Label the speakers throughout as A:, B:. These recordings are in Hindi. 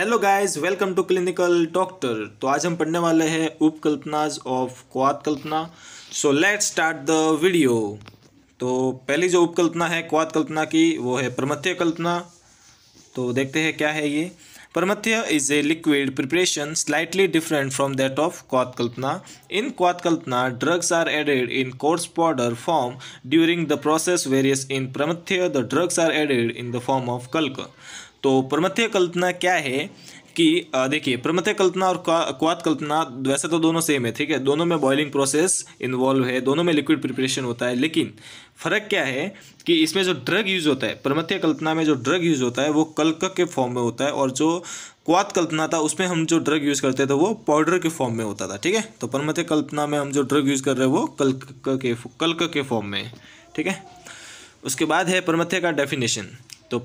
A: Hello guys welcome to clinical doctor तो आज हम पढ़ने वाले हैं उपकल्पनाज ऑफ क्वात कल्पना so let's start the video तो पहली जो उपकल्पना है क्वात कल्पना की वो है प्रमथ्य कल्पना तो देखते हैं क्या है ये परमथ्य is a liquid preparation slightly different from that of क्वात कल्पना इन क्वात कल्पना drugs are added in coarse powder form during the process whereas in प्रमथ्य the drugs are added in the form of कल्क तो प्रमथ्य कल्पना क्या है कि देखिए प्रमथ्य कल्पना और क्वात कल्पना वैसे तो दोनों सेम है ठीक है दोनों में बॉइलिंग प्रोसेस इन्वॉल्व है दोनों में लिक्विड प्रिपरेशन होता है लेकिन फ़र्क क्या है कि इसमें जो ड्रग यूज़ होता है प्रमथ्य कल्पना में जो ड्रग यूज़ होता है वो कल्क के फॉर्म में होता है और जो क्वात कल्पना था उसमें हम जो ड्रग यूज़ करते थे वो पाउडर के फॉर्म में होता था ठीक है तो प्रमथ्य कल्पना में हम जो ड्रग यूज़ कर रहे हैं वो कल्क के कलक के फॉर्म में ठीक है उसके बाद है प्रमथ्य का डेफिनेशन तो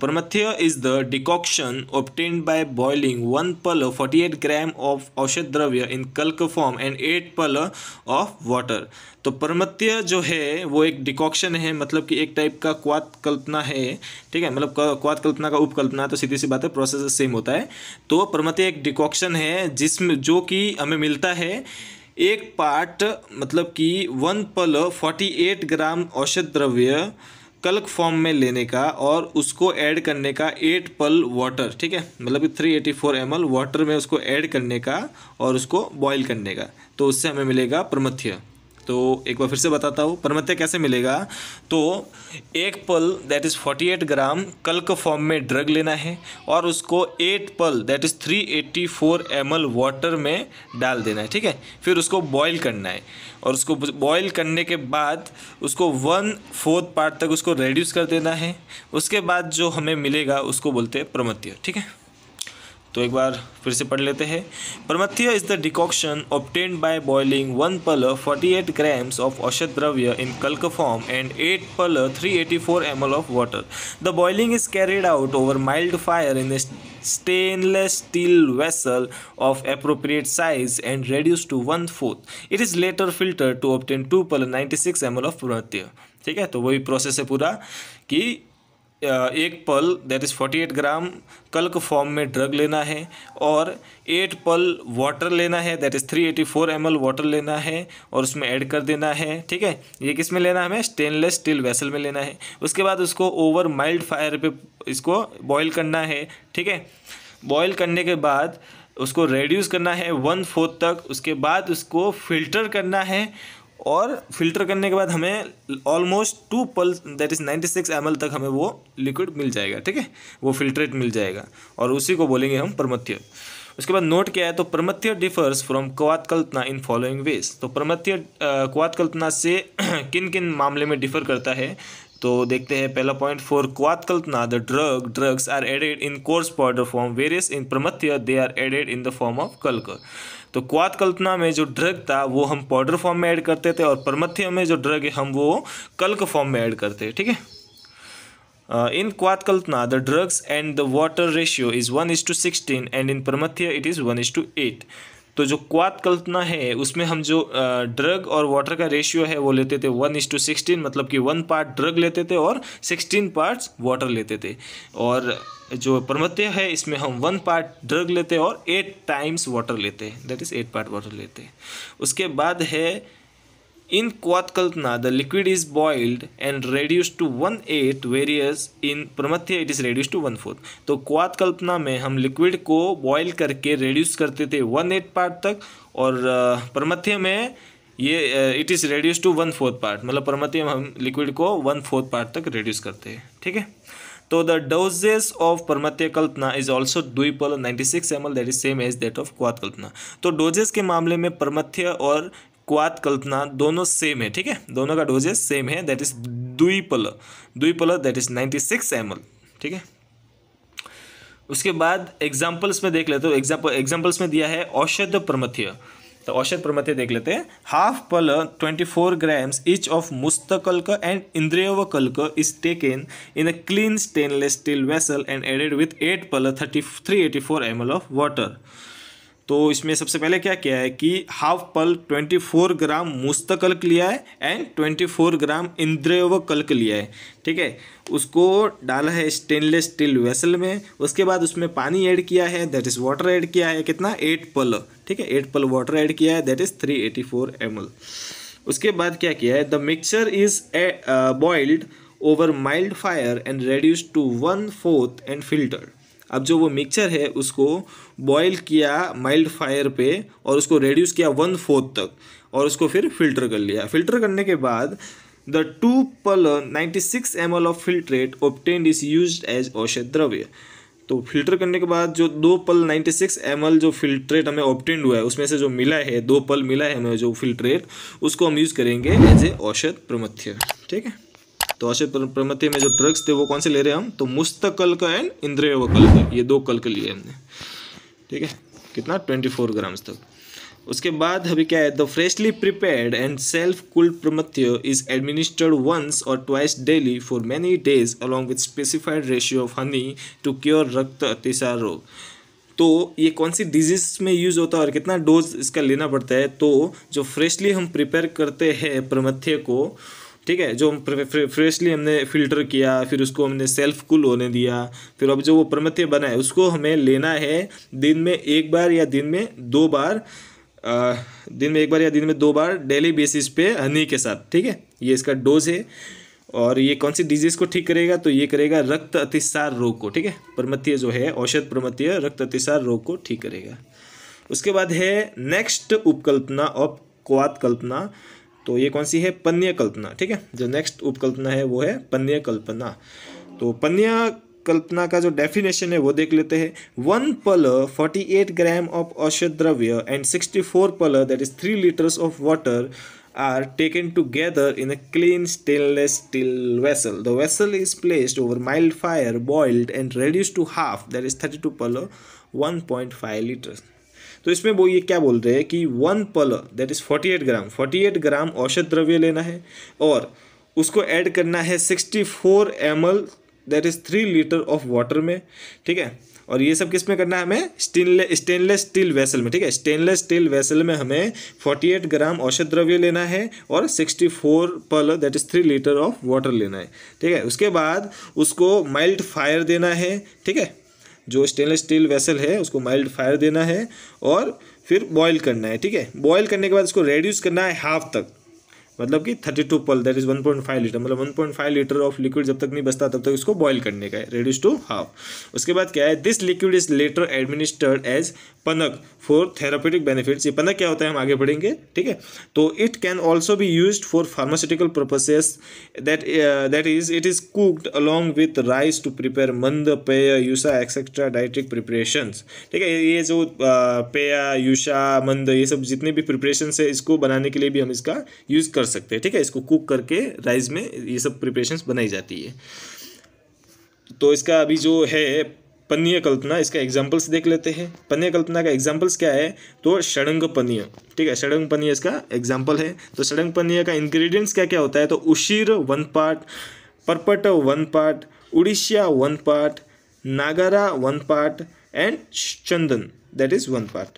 A: is the decoction decoction by boiling one पल फोर्टी एट ग्राम ऑफ औषध द्रव्य इन कल्क फॉर्म एंड एट पल ऑफ वाटर तो Pramathea जो है वो एक डिकॉक्शन है मतलब कि एक टाइप का क्वात कल्पना है ठीक है मतलब क्वात कल्पना का उपकल्पना तो सीधी सी बात है प्रोसेस सेम होता है तो Pramathea एक डिकॉक्शन है जिसमें जो कि हमें मिलता है एक पार्ट मतलब कि वन पल एट ग्राम औषध द्रव्य कल्क फॉर्म में लेने का और उसको ऐड करने का एट पल वाटर ठीक है मतलब कि three eighty four M water में उसको ऐड करने का और उसको बॉईल करने का तो उससे हमें मिलेगा प्रमथ्य तो एक बार फिर से बताता हूँ परमत्य कैसे मिलेगा तो एक पल that is forty eight gram कल्क फॉर्म में ड्रग लेना है और उसको एट पल that is three eighty four M L water में डाल देना है ठीक है फिर उसको बॉयल करना है और उसको बॉयल करने के बाद उसको वन फोर्थ पार्ट तक उसको रेड्यूस कर देना है उसके बाद जो हमें मिलेगा उसको बोलते हैं प्रमत्य ठीक है तो एक बार फिर से पढ़ लेते हैं परमथ्य is the decoction obtained by boiling one पल 48 ग्राम्स ऑफ औषध द्रव्य इन कल्क फॉर्म एंड एट पल 384 L of water the boiling is carried out over mild fire in vessel of vessel size and reduce to one fourth it is later filter to obtain two पल 2 six M L of pranatya ठीक है तो वही प्रोसेस है पूरा कि एक पल that is forty eight gram कल्क फॉर्म में ड्रग लेना है और एट पल वाटर लेना है that is three eighty four M L water लेना है और उसमें ऐड कर देना है ठीक है ये किस में लेना है हमें स्टेनलेस स्टील वेसल में लेना है उसके बाद उसको ओवर माइल्ड फायर पे इसको बॉयल करना है ठीक है बॉयल करने के बाद उसको रेड्यूस करना है वन फोर्थ तक उसके बाद उसको फिल्टर करना है और फिल्टर करने के बाद हमें ऑलमोस्ट टू पल्स that is ninety six M तक हमें वो लिक्विड मिल जाएगा ठीक है वो फिल्ट्रेट मिल जाएगा और उसी को बोलेंगे हम परमथ्य उसके बाद नोट क्या है तो प्रमथ्य डिफर्स फ्रॉम क्वातकल्पना इन फॉलोइंग वेज तो प्रमथ्य क्वातकल्पना से किन किन मामले में डिफर करता है तो देखते हैं पहला पॉइंट फॉर क्वातकल्पना the drug drugs are added in coarse powder form whereas in प्रमथ्य they are added in the form of कल्क तो क्वात कल्पना में जो ड्रग था वो हम पाउडर फॉर्म में ऐड करते थे और परमथियम में जो ड्रग है हम वो कल्क फॉर्म में ऐड करते हैं ठीक है इन क्वात कल्पना the drugs and the water ratio is one is to sixteen and in परमथ्य it is one is to eight तो जो क्वात कल्पना है उसमें हम जो ड्रग और वाटर का रेशियो है वो लेते थे वन इज टू सिक्सटीन मतलब कि वन पार्ट ड्रग लेते थे और सिक्सटीन पार्ट्स वाटर लेते थे और जो प्रमत्य है इसमें हम वन पार्ट ड्रग लेते हैं और एट टाइम्स वाटर लेते हैं that is eight part water लेते हैं उसके बाद है इन In कल्पना the liquid is boiled and reduce to one eight whereas in प्रमथ्य it is reduce to one fourth तो कल्पना में हम लिक्विड को बॉइल करके रेड्यूस करते थे वन एट पार्ट तक और प्रमथ्य में ये it is reduce to one fourth part मतलब प्रमथ्य में हम लिक्विड को वन फोर्थ पार्ट तक रेड्यूस करते हैं ठीक है तो द डोजेस ऑफ परमत्य कल्पना इज ऑल्सो पल 96 six M L that is same as that of क्वात कल्पना तो डोजेस के मामले में परमथ्य और क्वात कल्पना दोनों सेम है ठीक है दोनों का डोजेस सेम है दैट इज दुई पल दुई पल that is ninety six M ठीक है उसके बाद एग्जाम्पल्स में देख लेते हो एग्जाम्पल एग्जाम्पल्स में दिया है औषध प्रमथ्य तो औषध प्रमथ्य देख लेते हैं हाफ पल twenty four grams each of मुस्तकल्क एंड कल्क is taken in a clean stainless steel vessel and added with eight पल thirty three eighty four M of water तो इसमें सबसे पहले क्या किया है कि हाफ पल 24 ग्राम कल्क लिया है एंड 24 ग्राम इंद्रव कल्क लिया है ठीक है उसको डाला है स्टेनलेस स्टील वेसल में उसके बाद उसमें पानी ऐड किया है दैट इज़ वाटर ऐड किया है कितना एट पल ठीक है एट पल वाटर ऐड किया है that is three eighty four M L उसके बाद क्या किया है the mixture is boiled over mild fire and reduce to one fourth and filter अब जो वो मिक्सचर है उसको बॉईल किया माइल्ड फायर पे और उसको रेड्यूस किया वन फोर्थ तक और उसको फिर फिल्टर कर लिया फिल्टर करने के बाद द टू पल ninety six M L of filtrate obtained is use as औषध द्रव्य तो फिल्टर करने के बाद जो दो पल 96 सिक्स जो फिल्ट्रेट हमें ऑप्टेंड हुआ है उसमें से जो मिला है दो पल मिला है हमें जो फिल्ट्रेट उसको हम यूज़ करेंगे एज ए औषध प्रमथ्य ठीक है तो अशोक प्रमथ्य में जो ड्रग्स थे वो कौन से ले रहे हैं हम तो मुस्तकल का एंड इंद्रियवकल का ये दो कल के लिए हमने ठीक है कितना ट्वेंटी फोर ग्राम्स तक उसके बाद अभी क्या है the freshly prepared and self cooled प्रमथ्य इज एडमिनिस्टर्ड वंस और twice daily for many days along with specified ratio of honey to cure रक्त अतिसार रोग तो ये कौन सी डिजीज़ में यूज़ होता है और कितना डोज इसका लेना पड़ता है तो जो फ्रेशली हम प्रिपेयर करते हैं प्रमथ्य को ठीक है जो फ्रेशली हमने फिल्टर किया फिर उसको हमने सेल्फ कुल होने दिया फिर अब जो वो प्रमथ्य बना है उसको हमें लेना है दिन में एक बार या दिन में दो बार आ, दिन में एक बार या दिन में दो बार डेली बेसिस पे हनी के साथ ठीक है ये इसका डोज है और ये कौन सी डिजीज़ को ठीक करेगा तो ये करेगा रक्त अतिसार रोग को ठीक है प्रमथ्य जो है औषध प्रमथ्य रक्त अतिसार रोग को ठीक करेगा उसके बाद है नेक्स्ट उपकल्पना ऑफ क्वात कल्पना तो ये कौन सी है पन्न्य कल्पना ठीक है जो नेक्स्ट उपकल्पना है वो है पन्न्य कल्पना तो पन्न्य कल्पना का जो डेफिनेशन है वो देख लेते हैं वन पल फोर्टी एट ग्राम ऑफ औषध द्रव्य एंड सिक्सटी फोर पल that is three liters of water are taken together in a clean stainless steel vessel the vessel is placed over mild fire boiled and reduce to half that is thirty two पल वन पॉइंट फाइव तो इसमें वो ये क्या बोल रहे हैं कि वन पल that is forty eight gram forty eight gram औषध द्रव्य लेना है और उसको ऐड करना है sixty four M L that is three liter of water में ठीक है और ये सब किस में करना है हमें स्टेनलेस स्टेनलेस स्टील वेसल में ठीक है स्टेनलेस स्टील वेसल में हमें फोर्टी एट ग्राम औषध द्रव्य लेना है और सिक्सटी फोर पल that is three liter of water लेना है ठीक है उसके बाद उसको माइल्ड फायर देना है ठीक है जो स्टेनलेस स्टील वेसल है उसको माइल्ड फायर देना है और फिर बॉयल करना है ठीक है बॉयल करने के बाद इसको रेड्यूस करना है हाफ तक मतलब कि थर्टी टू पल that is one point five liter मतलब one point five liter of liquid जब तक नहीं बचता तब तक इसको बॉयल करने का है रेड्यूस टू हाफ उसके बाद क्या है this liquid is later administered as पनक फॉर थेरापेटिक बेनिफिट्स ये पनक क्या होता है हम आगे पढ़ेंगे ठीक है तो it can also be use for pharmaceutical purposes that that is it is cooked along with rice to prepare मंद पेय यूसा एक्सेट्रा डाइटिक प्रिपरेशन ठीक है ये जो पेय यूशा मंद ये सब जितने भी प्रिपरेशन है इसको बनाने के लिए भी हम इसका यूज़ कर कर सकते हैं ठीक है इसको कुक करके राइस में ये सब प्रिपरेशंस बनाई जाती है तो इसका अभी जो है पन्नीय कल्पना इसका एग्जाम्पल्स देख लेते हैं पन्नीय कल्पना का एग्जाम्पल्स क्या है तो षडंग पनीय ठीक है षडंग पन्नीय इसका एग्जाम्पल है तो षडंग पन्नीय का इंग्रेडिएंट्स क्या क्या होता है तो उशीर वन पार्ट परपट वन पार्ट उड़ीसा वन पार्ट नागारा वन पार्ट एंड चंदन दैट इज़ वन पार्ट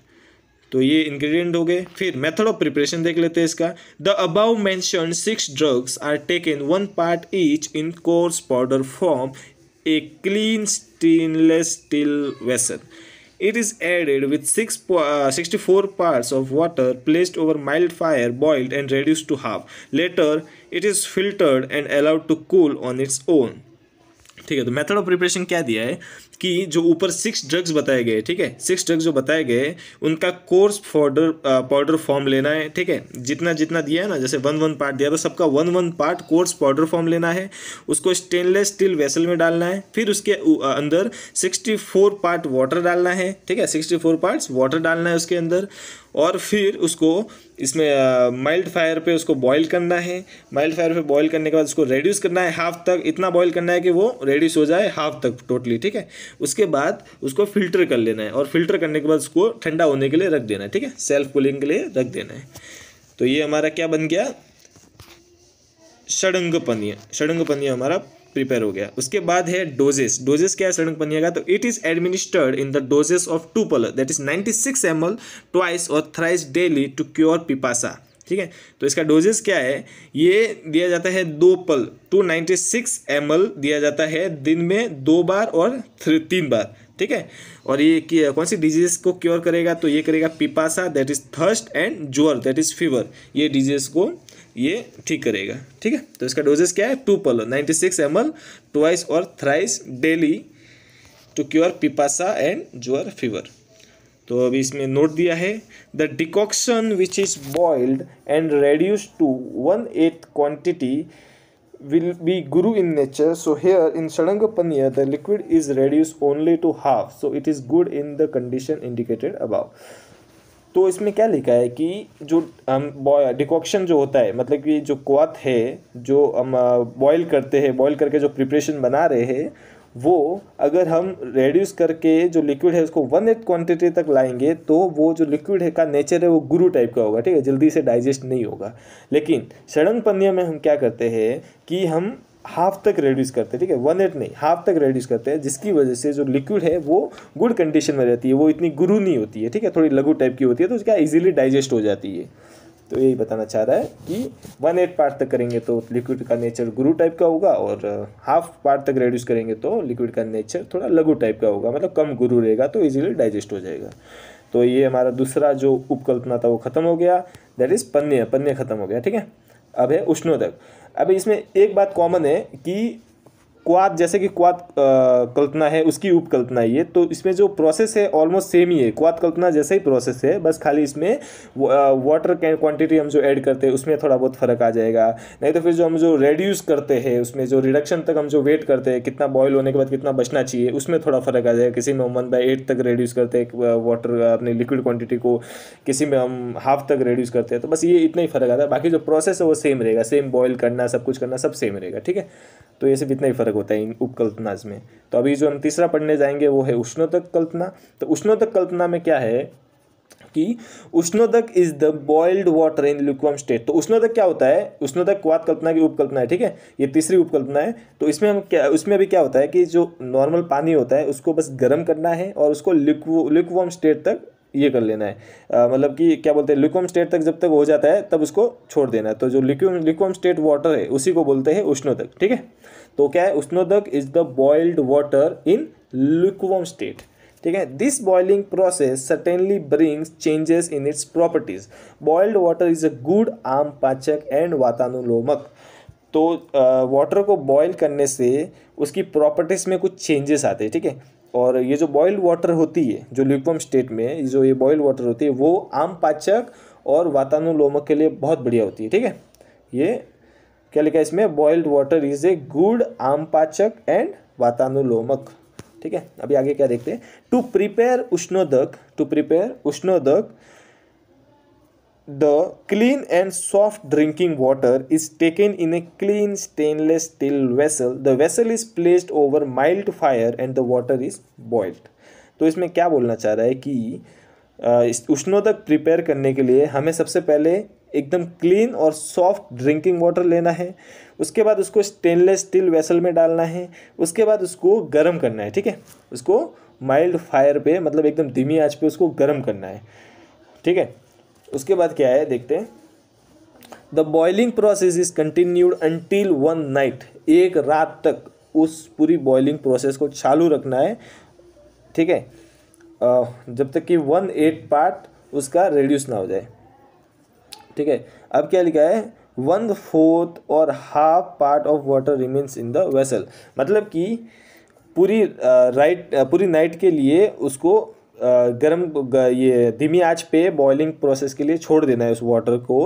A: तो ये इंग्रेडिएंट हो गए फिर मेथड ऑफ प्रिपरेशन देख लेते हैं इसका the above mentioned six drugs are taken one part each in coarse powder form a clean stainless steel vessel it is added with six sixty four parts of water placed over mild fire boiled and reduce to half later it is filtered and allowed to cool on its own ठीक है तो मेथड ऑफ प्रिपरेशन क्या दिया है कि जो ऊपर सिक्स ड्रग्स बताए गए ठीक है सिक्स ड्रग्स जो बताए गए उनका कोर्स पाउडर पाउडर फॉर्म लेना है ठीक है जितना जितना दिया है ना जैसे वन वन पार्ट दिया तो सबका one one part coarse powder form लेना है उसको स्टेनलेस स्टील वेसल में डालना है फिर उसके uh, अंदर सिक्सटी फोर पार्ट वाटर डालना है ठीक है सिक्सटी फोर पार्ट वाटर डालना है उसके अंदर और फिर उसको इसमें माइल्ड फायर पे उसको बॉईल करना है माइल्ड फायर पे बॉईल करने के बाद उसको रेड्यूस करना है हाफ तक इतना बॉईल करना है कि वो रेड्यूस हो जाए हाफ तक टोटली ठीक है उसके बाद उसको फिल्टर कर लेना है और फिल्टर करने के बाद उसको ठंडा होने के लिए रख देना है ठीक है सेल्फ कूलिंग के लिए रख देना है तो ये हमारा क्या बन गया षडंग पनिया षडंग पनिया हमारा प्रिपेयर हो गया उसके बाद है डोजेस डोजेस क्या सड़क सड़क बनिएगा तो it is administered in the doses of two पलर that is ninety six M L twice और थ्राइस डेली टू क्योर पिपासा ठीक है तो इसका डोजेस क्या है ये दिया जाता है दो पल two ninety six M L दिया जाता है दिन में दो बार और तीन बार ठीक है और ये कौन सी डिजीज को क्योर करेगा तो ये करेगा पिपासा दैट इज थर्स्ट एंड जोअर दैट इज फीवर ये डिजीज को ये ठीक करेगा ठीक है तो इसका डोजेस क्या है टू पलो नाइन्टी सिक्स एम और थ्राइस डेली टू क्योर पिपासा एंड जुअर फीवर तो अभी इसमें नोट दिया है the decoction which is boiled and reduce to one eighth quantity will be गुरु in nature so here in सड़ंग पनियर the liquid is reduce only to half so it is good in the condition indicated about तो इसमें क्या लिखा है कि जो हम डिकॉक्शन जो होता है मतलब कि जो क्वाथ है जो हम बॉयल करते हैं बॉयल करके जो प्रिपरेशन बना रहे हैं वो अगर हम रेड्यूस करके जो लिक्विड है उसको वन एट क्वांटिटी तक लाएंगे तो वो जो लिक्विड है का नेचर है वो गुरु टाइप का होगा ठीक है जल्दी से डाइजेस्ट नहीं होगा लेकिन सड़न पन्निया में हम क्या करते हैं कि हम हाफ तक रेड्यूस करते हैं ठीक है वन एट नहीं हाफ तक रेड्यूस करते हैं जिसकी वजह से जो लिक्विड है वो गुड कंडीशन में रहती है वो इतनी गुरु नहीं होती है ठीक है थोड़ी लघु टाइप की होती है तो क्या इजीली डाइजेस्ट हो जाती है तो यही बताना चाह रहा है कि वन एट पार्ट तक करेंगे तो लिक्विड का नेचर गुरु टाइप का होगा और हाफ uh, पार्ट तक रेड्यूस करेंगे तो लिक्विड का नेचर थोड़ा लघु टाइप का होगा मतलब कम गुरु रहेगा तो ईजिली डाइजेस्ट हो जाएगा तो ये हमारा दूसरा जो उपकल्पना था वो खत्म हो गया दैट इज़ पन्ने पन्ने खत्म हो गया ठीक है अब है उष्णोदक अब इसमें एक बात कॉमन है कि क्वाद जैसे कि क्वाद कल्पना है उसकी उपकल्पना ये तो इसमें जो प्रोसेस है ऑलमोस्ट सेम ही है क्वाद कल्पना जैसा ही प्रोसेस है बस खाली इसमें वाटर क्वांटिटी हम जो ऐड करते हैं उसमें थोड़ा बहुत फ़र्क आ जाएगा नहीं तो फिर जो हम जो रेड्यूस करते हैं उसमें जो रिडक्शन तक हम जो वेट करते हैं कितना बॉयल होने के बाद कितना बचना चाहिए उसमें थोड़ा फ़र्क आ जाएगा किसी में हम वन बाई एट तक रेड्यूस करते हैं वाटर अपनी लिक्विड क्वांटिटी को किसी में हम हाफ तक रेड्यूस करते हैं तो बस ये इतना ही फ़र्क आता है बाकी जो प्रोसेस है वो सेम रहेगा सेम बॉयल करना सब कुछ करना सब सेम रहेगा ठीक है तो ये सिर्फ इतना ही फ़र्क होता है इन उपकल्पनाज में तो अभी जो हम तीसरा पढ़ने जाएंगे वो है उष्णोदक कल्पना तो उष्णोदक कल्पना में क्या है कि उष्णोदक is the boiled water in लिक्वम state तो उष्णोदक क्या होता है उष्णोदक वात कल्पना की उपकल्पना है ठीक है ये तीसरी उपकल्पना है तो इसमें हम क्या उसमें भी क्या होता है कि जो नॉर्मल पानी होता है उसको बस गर्म करना है और उसको लिक्वम स्टेट तक ये कर लेना है मतलब कि क्या बोलते हैं लिक्वम स्टेट तक जब तक हो जाता है तब उसको छोड़ देना है तो जो लिक्वम लिक्वम स्टेट वाटर है उसी को बोलते हैं उष्णोदक ठीक है तो क्या है उष्णोदक is the boiled water in लिक्वम state ठीक है this boiling process certainly brings changes in its properties boiled water is a good आम पाचक एंड वातानुलोमक तो वाटर को बॉयल करने से उसकी प्रॉपर्टीज में कुछ चेंजेस आते हैं ठीक है और ये जो बॉयल वाटर होती है जो लिक्वम स्टेट में जो ये बॉयल वाटर होती है वो आम पाचक और वातानुलोमक के लिए बहुत बढ़िया होती है ठीक है ये क्या लिखा है इसमें boiled water is a good आम पाचक एंड वातानुलोमक ठीक है अभी आगे क्या देखते हैं टू प्रिपेयर उष्णोदक टू प्रिपेयर उष्णोदक the clean and soft drinking water is taken in a clean stainless steel vessel the vessel is placed over mild fire and the water is boiled तो इसमें क्या बोलना चाह रहा है कि उष्णोदक प्रिपेयर करने के लिए हमें सबसे पहले एकदम क्लीन और सॉफ्ट ड्रिंकिंग वाटर लेना है उसके बाद उसको स्टेनलेस स्टील वेसल में डालना है उसके बाद उसको गर्म करना है ठीक है उसको माइल्ड फायर पे मतलब एकदम धीमी आंच पे उसको गर्म करना है ठीक है उसके बाद क्या है देखते हैं the boiling process is continued until one night एक रात तक उस पूरी बॉइलिंग प्रोसेस को चालू रखना है ठीक है जब तक कि वन एट पार्ट उसका रेड्यूस ना हो जाए ठीक है अब क्या लिखा है वन फोर्थ और half part of water remains in the vessel मतलब कि पूरी राइट पूरी नाइट के लिए उसको गर्म ये धीमी आंच पे बॉइलिंग प्रोसेस के लिए छोड़ देना है उस वाटर को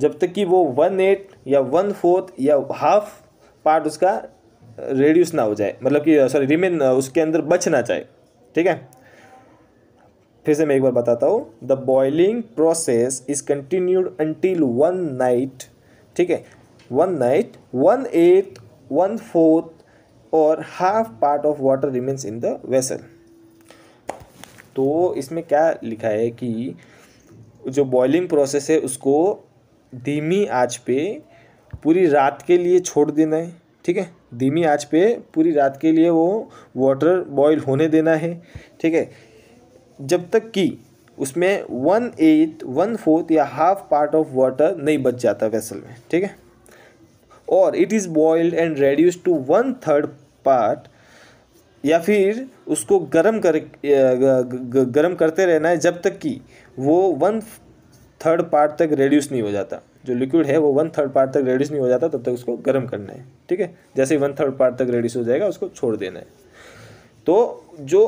A: जब तक कि वो वन एट या वन फोर्थ या हाफ पार्ट उसका रेड्यूस ना हो जाए मतलब कि सॉरी रिमेन उसके अंदर बच ना जाए ठीक है फिर से मैं एक बार बताता हूँ the boiling process is continued until one night ठीक है one night one eight one fourth और half part of water remains in the vessel तो इसमें क्या लिखा है कि जो बॉइलिंग प्रोसेस है उसको धीमी आंच पे पूरी रात के लिए छोड़ देना है ठीक है धीमी आँच पे पूरी रात के लिए वो वाटर बॉईल होने देना है ठीक है जब तक कि उसमें वन एट वन फोर्थ या हाफ पार्ट ऑफ वाटर नहीं बच जाता वेसल में ठीक है और it is boiled and reduce to one third part या फिर उसको गर्म कर गर्म करते रहना है जब तक कि वो वन थर्ड पार्ट तक रेड्यूस नहीं हो जाता जो लिक्विड है वो वन थर्ड पार्ट तक रेड्यूस नहीं हो जाता तब तक उसको गर्म करना है ठीक है जैसे ही वन थर्ड पार्ट तक रेड्यूस हो जाएगा उसको छोड़ देना है तो जो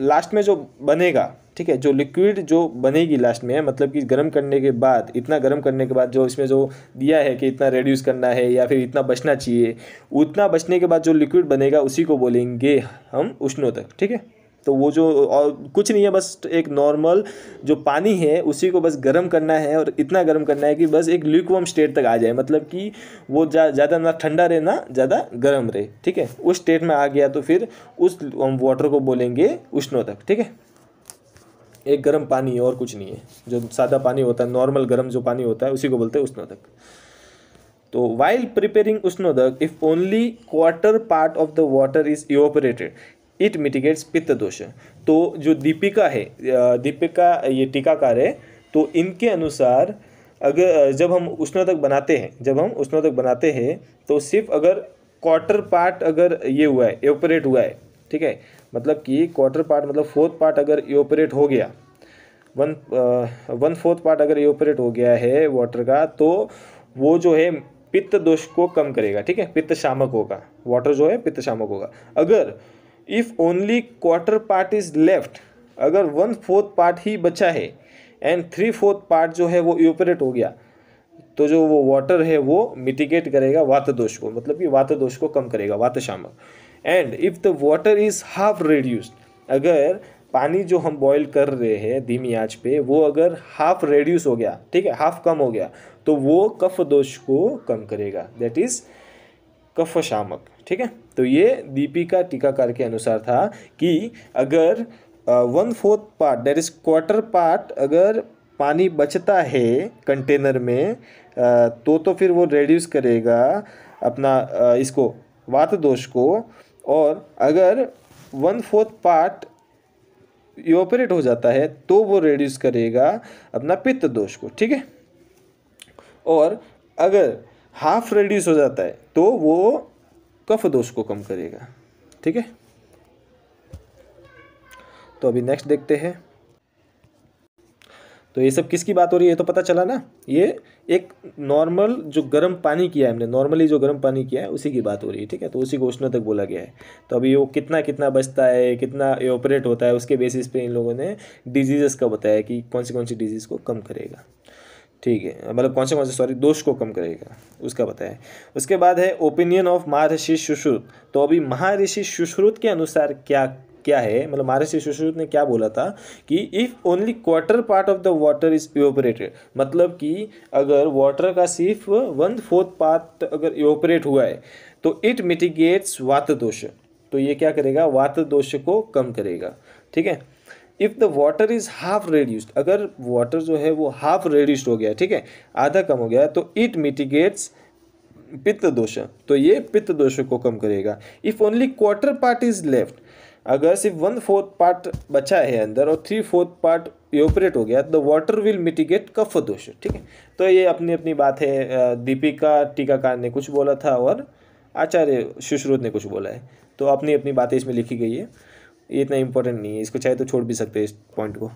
A: लास्ट में जो बनेगा ठीक है जो लिक्विड जो बनेगी लास्ट में मतलब कि गर्म करने के बाद इतना गर्म करने के बाद जो इसमें जो दिया है कि इतना रेड्यूस करना है या फिर इतना बचना चाहिए उतना बचने के बाद जो लिक्विड बनेगा उसी को बोलेंगे हम उष्णोतक ठीक है तो वो जो और कुछ नहीं है बस एक नॉर्मल जो पानी है उसी को बस गर्म करना है और इतना गर्म करना है कि बस एक ल्यूकवम स्टेट तक आ जाए मतलब कि वो ज़्यादा ना ठंडा रहे ना ज़्यादा गर्म रहे ठीक है उस स्टेट में आ गया तो फिर उस वाटर को बोलेंगे उष्णो तक ठीक है एक गर्म पानी है और कुछ नहीं है जो सादा पानी होता है नॉर्मल गर्म जो पानी होता है उसी को बोलते हैं उष्णोदक तो वाइल प्रिपेयरिंग उष्णोदक if only quarter part of the water is evaporated it mitigates पित्त दोष तो जो दीपिका है दीपिका ये टीकाकार है तो इनके अनुसार अगर जब हम उष्णोदक बनाते हैं जब हम उष्णोदक बनाते हैं तो सिर्फ अगर क्वार्टर पार्ट अगर ये हुआ है ऑपरेट हुआ है ठीक है मतलब कि क्वार्टर पार्ट मतलब फोर्थ पार्ट अगर ऑपरेट हो गया वन वन फोर्थ पार्ट अगर ऑपरेट हो गया है वाटर का तो वो जो है पित्त दोष को कम करेगा ठीक है पित्त शामक होगा वाटर जो है पित्त शामक होगा अगर if only quarter part is left अगर वन फोर्थ पार्ट ही बचा है एंड थ्री फोर्थ पार्ट जो है वो यूपरेट हो गया तो जो वो वाटर है वो मिटिकेट करेगा वात दोष को मतलब कि वात दोष को कम करेगा वात शामक and if the water is half reduced अगर पानी जो हम बॉईल कर रहे हैं धीमी आंच पे वो अगर हाफ रेड्यूस हो गया ठीक है हाफ कम हो गया तो वो कफ दोष को कम करेगा दैट इज़ कफ शामक ठीक है तो ये दीपिका टीकाकार के अनुसार था कि अगर one fourth part that is quarter part अगर पानी बचता है कंटेनर में तो तो फिर वो रेड्यूस करेगा अपना इसको वात दोष को और अगर वन फोर्थ पार्ट ऑपरेट हो जाता है तो वो रेड्यूस करेगा अपना पित्त दोष को ठीक है और अगर हाफ रेड्यूस हो जाता है तो वो कफ दोष को कम करेगा ठीक है तो अभी नेक्स्ट देखते हैं तो ये सब किसकी बात हो रही है तो पता चला ना ये एक नॉर्मल जो गर्म पानी किया है हमने नॉर्मली जो गर्म पानी किया है उसी की बात हो रही है ठीक है तो उसी को उष्ण तक बोला गया है तो अभी वो कितना कितना बचता है कितना ऑपरेट होता है उसके बेसिस पे इन लोगों ने डिजीज़ का बताया कि कौन सी कौन सी डिजीज़ को कम करेगा ठीक है मतलब कौन से कौन से सॉरी दोष को कम करेगा उसका बताया उसके बाद है ओपिनियन ऑफ महर्षि सुश्रुत तो अभी महर्षि सुश्रुत के अनुसार क्या क्या है मतलब महर्षि सुश्रुत ने क्या बोला था कि if only quarter part of the water is evaporated मतलब कि अगर वाटर का सिर्फ वन फोर्थ पार्ट अगर इवोपरेट हुआ है तो इट मिटिगेट्स वात दोष तो ये क्या करेगा वात दोष को कम करेगा ठीक है if the water is half reduced अगर वाटर जो है वो हाफ रेड्यूस्ड हो गया ठीक है आधा कम हो गया तो इट मिटिगेट्स पित्त दोष तो ये पित्त दोष को कम करेगा if only quarter part is left अगर सिर्फ वन फोर्थ पार्ट बचा है अंदर और थ्री फोर्थ पार्ट ऑपरेट हो गया द वाटर विल मिटिगेट कफ दोष ठीक है तो ये अपनी अपनी बात है दीपिका टीकाकार ने कुछ बोला था और आचार्य सुश्रुत ने कुछ बोला है तो अपनी अपनी बातें इसमें लिखी गई है ये इतना इंपॉर्टेंट नहीं है इसको चाहे तो छोड़ भी सकते हैं इस पॉइंट को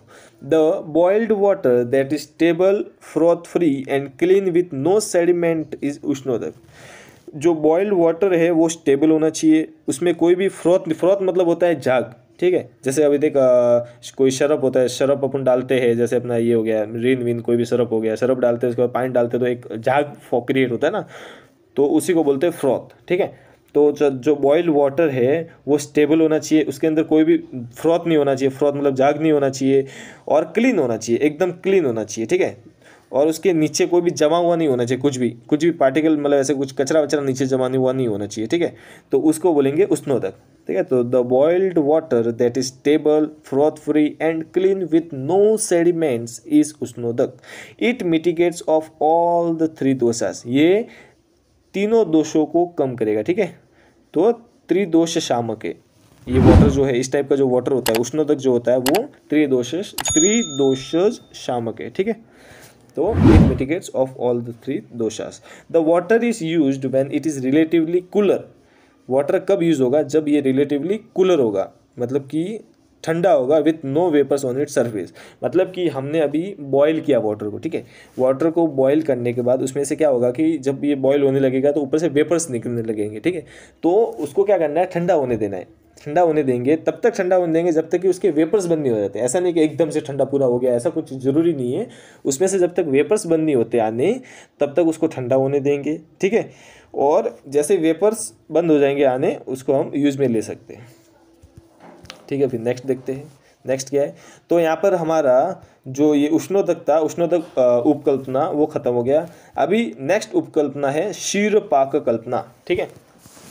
A: the boiled water that is stable froth free and clean with no sediment is उष्णोदक जो बॉइल्ड वाटर है वो स्टेबल होना चाहिए उसमें कोई भी फ्रॉथ फ्रॉथ मतलब होता है झाग ठीक है जैसे अभी देख कोई शरप होता है शरप अपन डालते हैं जैसे अपना ये हो गया रिन विन कोई भी शरप हो गया शरप डालते हैं उसके बाद पानी डालते तो एक झाग क्रिएट होता है ना तो उसी को बोलते हैं फ्रॉथ ठीक है तो जो बॉयल वाटर है वो स्टेबल होना चाहिए उसके अंदर कोई भी फ्रॉथ नहीं होना चाहिए फ्रॉथ मतलब जाग नहीं होना चाहिए और क्लीन होना चाहिए एकदम क्लीन होना चाहिए ठीक है और उसके नीचे कोई भी जमा हुआ नहीं होना चाहिए कुछ भी कुछ भी पार्टिकल मतलब ऐसे कुछ कचरा वचरा नीचे जमा नहीं हुआ नहीं होना चाहिए ठीक है तो उसको बोलेंगे उष्णोदक ठीक है तो the boiled water that is stable froth free and clean with no sediments is उष्णोदक it mitigates of all the three दोसास ये तीनों दोषों को कम करेगा ठीक है तो त्रिदोष शामक है ये वाटर जो है इस टाइप का जो वाटर होता है तक जो होता है वो त्रिदोष त्रिदोष शामक है ठीक है तो it mitigates of all the three दोषास the water is use when it is relatively cooler water कब यूज़ होगा जब ये रिलेटिवली कूलर होगा मतलब कि ठंडा होगा with no vapours on it surface मतलब कि हमने अभी बॉयल किया वाटर को ठीक है वाटर को बॉयल करने के बाद उसमें से क्या होगा कि जब ये बॉयल होने लगेगा तो ऊपर से वेपर्स निकलने लगेंगे ठीक है तो उसको क्या करना है ठंडा होने देना है ठंडा होने देंगे तब तक ठंडा होने देंगे जब तक कि उसके वेपर्स बंद नहीं हो जाते ऐसा नहीं कि एकदम से ठंडा पूरा हो गया ऐसा कुछ ज़रूरी नहीं है उसमें से जब तक वेपर्स बंद नहीं होते आने तब तक उसको ठंडा होने देंगे ठीक है और जैसे वेपर्स बंद हो जाएंगे आने उसको हम यूज़ में ले सकते हैं ठीक है फिर नेक्स्ट देखते हैं नेक्स्ट क्या है तो यहाँ पर हमारा जो ये उष्णोदक था उष्णोदक उपकल्पना वो खत्म हो गया अभी नेक्स्ट उपकल्पना है शीरपाक कल्पना ठीक है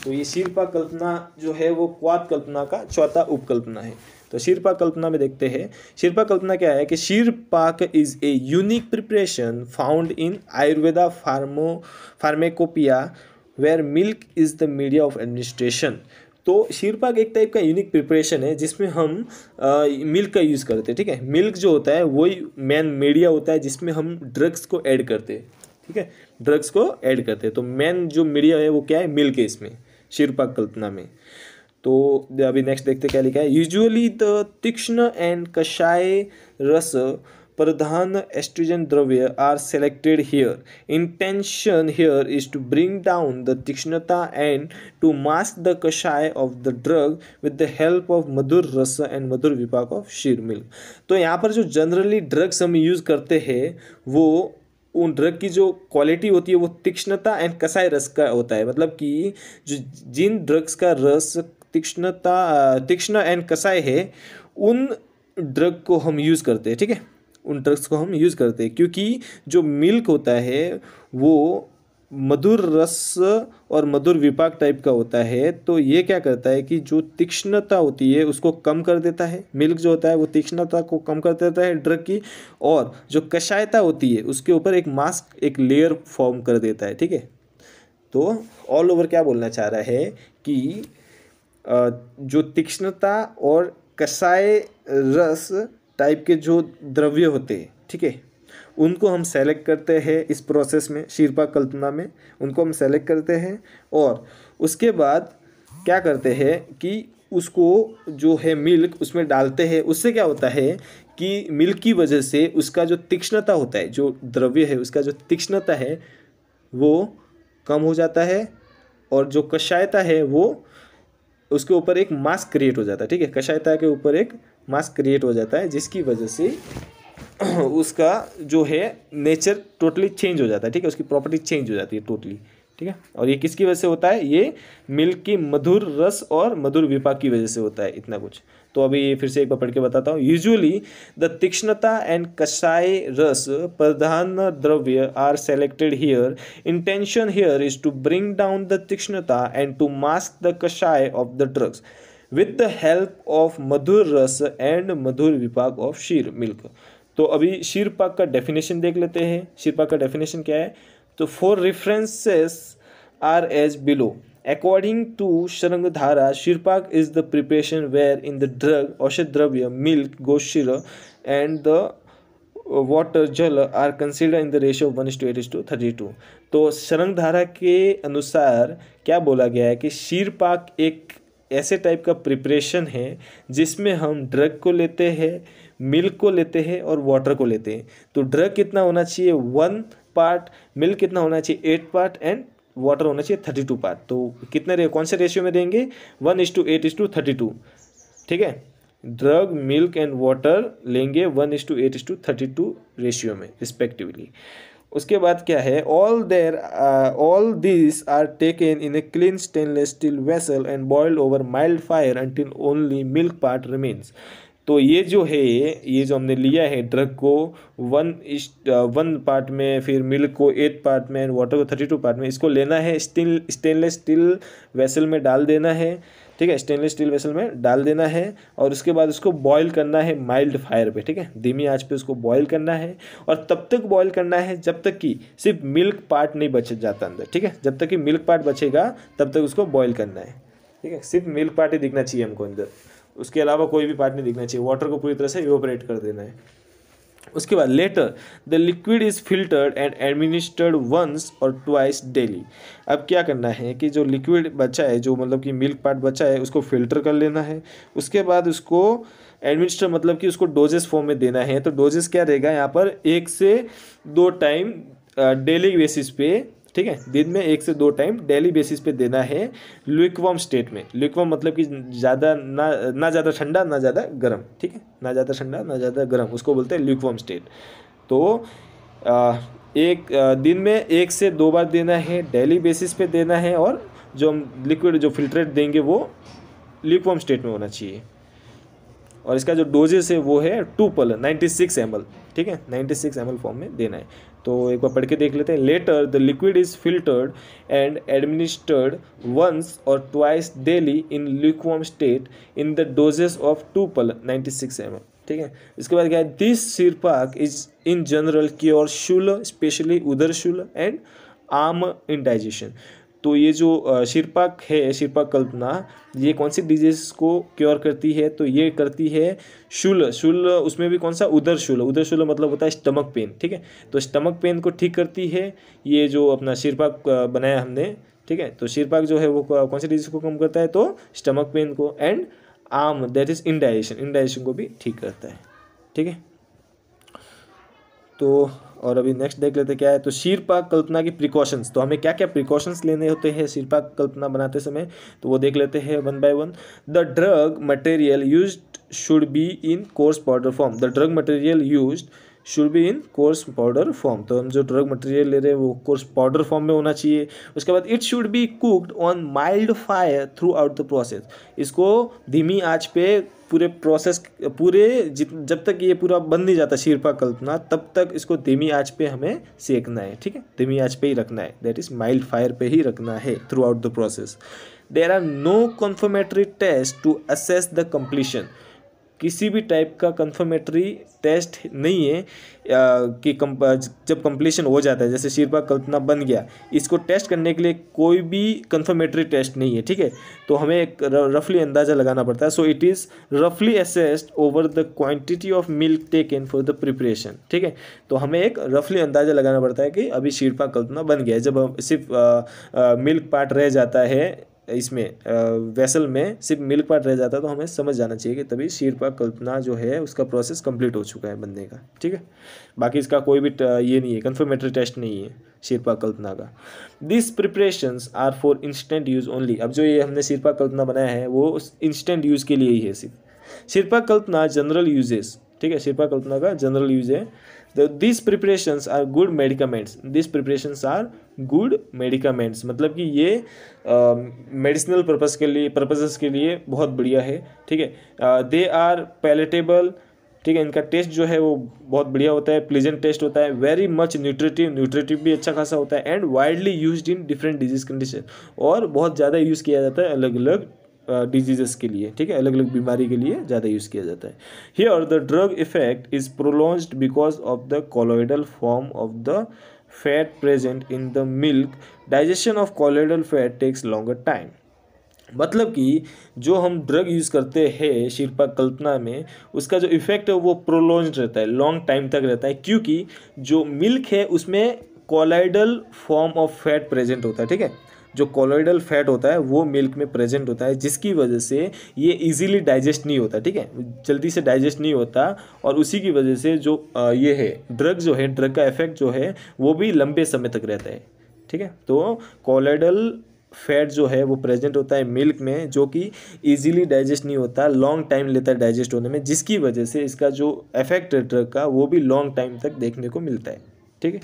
A: तो ये शीर्पा कल्पना जो है वो क्वाद कल्पना का चौथा उपकल्पना है तो शिरपा कल्पना में देखते हैं शिरपा कल्पना क्या है कि शीरपाक is a unique preparation found in Ayurveda pharmaco pharmacopoeia where milk is the media of administration तो शीरपाक एक टाइप का यूनिक प्रिपरेशन है जिसमें हम आ, मिल्क का यूज़ करते हैं ठीक है मिल्क जो होता है वही मेन मीडिया होता है जिसमें हम ड्रग्स को ऐड करते हैं ठीक है ड्रग्स को ऐड करते हैं तो मेन जो मीडिया है वो क्या है मिल्क है इसमें शीरपाक कल्पना में तो अभी नेक्स्ट देखते क्या लिखा है यूजुअली द तीक्ष्ण एंड कषाय रस प्रधान एस्ट्रोजन द्रव्य are selected here intention here is to bring down the तीक्ष्णता एंड टू मास्क द कषाय of the drug with the help of मधुर रस एंड मधुर विभाग ऑफ शीर मिल्क तो यहाँ पर जो जनरली ड्रग्स हम यूज करते हैं वो उन ड्रग की जो क्वालिटी होती है वो तीक्ष्णता एंड कसाई रस का होता है मतलब कि जो जिन ड्रग्स का रस तीक्ष्णता तीक्ष्ण एंड कसाई है उन ड्रग को हम यूज़ करते हैं ठीक है थीके? उन ड्रग्स को हम यूज़ करते हैं क्योंकि जो मिल्क होता है वो मधुर रस और मधुर विपाक टाइप का होता है तो ये क्या करता है कि जो तीक्ष्णता होती है उसको कम कर देता है मिल्क जो होता है वो तीक्ष्णता को कम कर देता है ड्रग की और जो कषायता होती है उसके ऊपर एक मास्क एक लेयर फॉर्म कर देता है ठीक है तो ऑल ओवर क्या बोलना चाह रहा है कि जो तीक्ष्णता और कसाय रस टाइप के जो द्रव्य होते हैं ठीक है उनको हम सेलेक्ट करते हैं इस प्रोसेस में शिरपा कल्पना में उनको हम सेलेक्ट करते हैं और उसके बाद क्या करते हैं कि उसको जो है मिल्क उसमें डालते हैं उससे क्या होता है कि मिल्क की वजह से उसका जो तीक्ष्णता होता है जो द्रव्य है उसका जो तीक्ष्णता है वो कम हो जाता है और जो कषायता है वो उसके ऊपर एक मास्क क्रिएट हो जाता है ठीक है कषायता के ऊपर एक मास क्रिएट हो जाता है जिसकी वजह से उसका जो है नेचर टोटली चेंज हो जाता है ठीक है उसकी प्रॉपर्टी चेंज हो जाती है टोटली ठीक है और ये किसकी वजह से होता है ये मिल्क की मधुर रस और मधुर विपाक की वजह से होता है इतना कुछ तो अभी फिर से एक बार पढ़ के बताता हूँ यूजुअली द तीक्ष्णता एंड कसाई रस प्रधान द्रव्य are selected here intention here is to bring down the तीक्ष्णता एंड टू मास्क द कषाय of the drugs with the help of मधुर रस एंड मधुर विपाक ऑफ शीर मिल्क तो अभी शीर पाक का डेफिनेशन देख लेते हैं शीर पाक का डेफिनेशन क्या है तो four references are as below according to Sharang Dhara शीरपाक is the preparation wherein the drug औषध द्रव्य मिल्क गोशीर एंड द वाटर जल are consider in the ratio one to eight to thirty two तो शरंग धारा के अनुसार क्या बोला गया है कि शीरपाक एक ऐसे टाइप का प्रिपरेशन है जिसमें हम ड्रग को लेते हैं मिल्क को लेते हैं और वाटर को लेते हैं तो ड्रग कितना होना चाहिए वन पार्ट मिल्क कितना होना चाहिए एट पार्ट एंड वाटर होना चाहिए थर्टी टू पार्ट तो कितने कौन से रेशियो में देंगे one is to eight is to thirty two ठीक है ड्रग मिल्क एंड वाटर लेंगे one is to eight is to thirty two ratio में रिस्पेक्टिवली उसके बाद क्या है all there all this are taken in a clean stainless steel vessel and boiled over mild fire until only milk part remains तो ये जो है ये जो हमने लिया है ड्रग को वन इस वन पार्ट में फिर मिल्क को एट पार्ट में एंड वाटर को थर्टी टू पार्ट में इसको लेना है स्टील स्टेनलेस स्टील वेसल में डाल देना है ठीक है स्टेनलेस स्टील वेसल में डाल देना है और उसके बाद उसको बॉईल करना है माइल्ड फायर पे ठीक है धीमी आंच पे उसको बॉईल करना है और तब तक बॉईल करना है जब तक कि सिर्फ मिल्क पार्ट नहीं बच जाता अंदर ठीक है जब तक कि मिल्क पार्ट बचेगा तब तक उसको बॉयल करना है ठीक है सिर्फ मिल्क पार्ट ही दिखना चाहिए हमको अंदर उसके अलावा कोई भी पार्ट नहीं दिखना चाहिए वाटर को पूरी तरह से इवोपरेट कर देना है उसके बाद later the liquid is filtered and administered once और ट्वाइस डेली अब क्या करना है कि जो लिक्विड बचा है जो मतलब कि मिल्क पार्ट बचा है उसको फिल्टर कर लेना है उसके बाद उसको एडमिनिस्टर मतलब कि उसको डोजेस फॉर्म में देना है तो डोजेस क्या रहेगा यहाँ पर एक से दो टाइम डेली बेसिस पे ठीक है दिन में एक से दो टाइम डेली बेसिस पे देना है लिक्वम स्टेट में लिक्वम मतलब कि ज़्यादा ना ना ज़्यादा ठंडा ना ज़्यादा गर्म ठीक है ना ज़्यादा ठंडा ना ज़्यादा गर्म उसको बोलते हैं लिक्वम स्टेट तो आ, एक आ, दिन में एक से दो बार देना है डेली बेसिस पे देना है और जो हम लिक्विड जो फिल्ट्रेट देंगे वो लिक्वम स्टेट में होना चाहिए और इसका जो डोजेस है वो है टू पल नाइन्टी सिक्स एम ठीक है नाइन्टी सिक्स एम फॉर्म में देना है तो एक बार पढ़ के देख लेते हैं later the liquid is filtered and administered once और twice daily in लिक्वम state in the doses of two पल नाइन्टी सिक्स एम ठीक है इसके बाद क्या है दिस सिरपाक इज इन जनरल क्योर शूल स्पेशली उधर शूल एंड आर्म इंडाइजेशन तो ये जो शिरपक है शिरपक कल्पना ये कौन सी डिजीज को क्योर करती है तो ये करती है शूल शूल उसमें भी कौन सा उधर शूल उधर शूल मतलब होता है स्टमक पेन ठीक है तो स्टमक पेन को ठीक करती है ये जो अपना शिरपक बनाया हमने ठीक है तो शिरपाक जो है वो कौन सी डिजीज को कम करता है तो स्टमक पेन को एंड आम दैट इज इनडाइजेशन इनडाइजेशन को भी ठीक करता है ठीक है तो और अभी नेक्स्ट देख लेते क्या है तो शीरपा कल्पना की प्रिकॉशंस तो हमें क्या क्या प्रिकॉशंस लेने होते हैं शीर्पा कल्पना बनाते समय तो वो देख लेते हैं one by one the drug material use should be in coarse powder form the drug material use should be in coarse powder form तो हम जो ड्रग मटेरियल ले रहे हैं वो कोर्स पाउडर फॉर्म में होना चाहिए उसके बाद it should be cooked on mild fire throughout the process इसको धीमी आँच पे पूरे प्रोसेस पूरे जब तक ये पूरा बन नहीं जाता शिरपा कल्पना तब तक इसको धीमी आँच पे हमें सेकना है ठीक है धीमी आँच पे ही रखना है दैट इज़ माइल्ड फायर पे ही रखना है throughout the process there are no confirmatory test to assess the completion किसी भी टाइप का कन्फर्मेटरी टेस्ट नहीं है कि कम जब कंप्लीशन हो जाता है जैसे शिरपा कल्पना बन गया इसको टेस्ट करने के लिए कोई भी कन्फर्मेटरी टेस्ट नहीं है ठीक है तो हमें एक रफली अंदाज़ा लगाना पड़ता है सो इट इज़ रफली assessed over the quantity of milk taken for the preparation ठीक है तो हमें एक रफली अंदाज़ा लगाना पड़ता है कि अभी शिरपा कल्पना बन गया है जब सिर्फ मिल्क पार्ट रह जाता है इसमें वेसल में सिर्फ मिल्क पार्ट रह जाता है तो हमें समझ जाना चाहिए कि तभी शीर्पा कल्पना जो है उसका प्रोसेस कंप्लीट हो चुका है बंदे का ठीक है बाकी इसका कोई भी ये नहीं है कन्फर्मेटरी टेस्ट नहीं है शिरपा कल्पना का this preparation are for instant use only अब जो ये हमने शिरपा कल्पना बनाया है वो इंस्टेंट यूज़ के लिए ही है सिर्फ शिरपा कल्पना जनरल यूजेस ठीक है शिरपा कल्पना का जनरल यूज है the this preparations are good medicaments this preparations are good medicaments मतलब कि ये मेडिसिनल uh, पर्पज़ के लिए पर्पजेस के लिए बहुत बढ़िया है ठीक है दे आर पैलेटेबल ठीक है इनका टेस्ट जो है वो बहुत बढ़िया होता है प्लीजेंट टेस्ट होता है वेरी मच न्यूट्रेटिव न्यूट्रेटिव भी अच्छा खासा होता है and widely use in different disease condition और बहुत ज़्यादा यूज़ किया जाता है अलग अलग डिजीजेस के लिए ठीक है अलग अलग बीमारी के लिए ज़्यादा यूज़ किया जाता है और the drug effect is prolonged because of the colloidal form of the fat present in the milk digestion of colloidal fat takes longer time मतलब कि जो हम ड्रग यूज़ करते हैं शिल्पा कल्पना में उसका जो इफेक्ट है वो प्रोलॉन्ज रहता है लॉन्ग टाइम तक रहता है क्योंकि जो मिल्क है उसमें colloidal form of fat present होता है ठीक है जो कोलोइडल फैट होता है वो मिल्क में प्रेजेंट होता है जिसकी वजह से ये इजीली डाइजेस्ट नहीं होता ठीक है जल्दी से डाइजेस्ट नहीं होता और उसी की वजह से जो ये है ड्रग जो है ड्रग का इफेक्ट जो है वो भी लंबे समय तक रहता है ठीक है तो कोलोइडल फैट जो है वो प्रेजेंट होता है मिल्क में जो कि इजीली डाइजेस्ट नहीं होता लॉन्ग टाइम लेता है डाइजेस्ट होने में जिसकी वजह से इसका जो इफेक्ट है ड्रग का वो भी लॉन्ग टाइम तक देखने को मिलता है ठीक है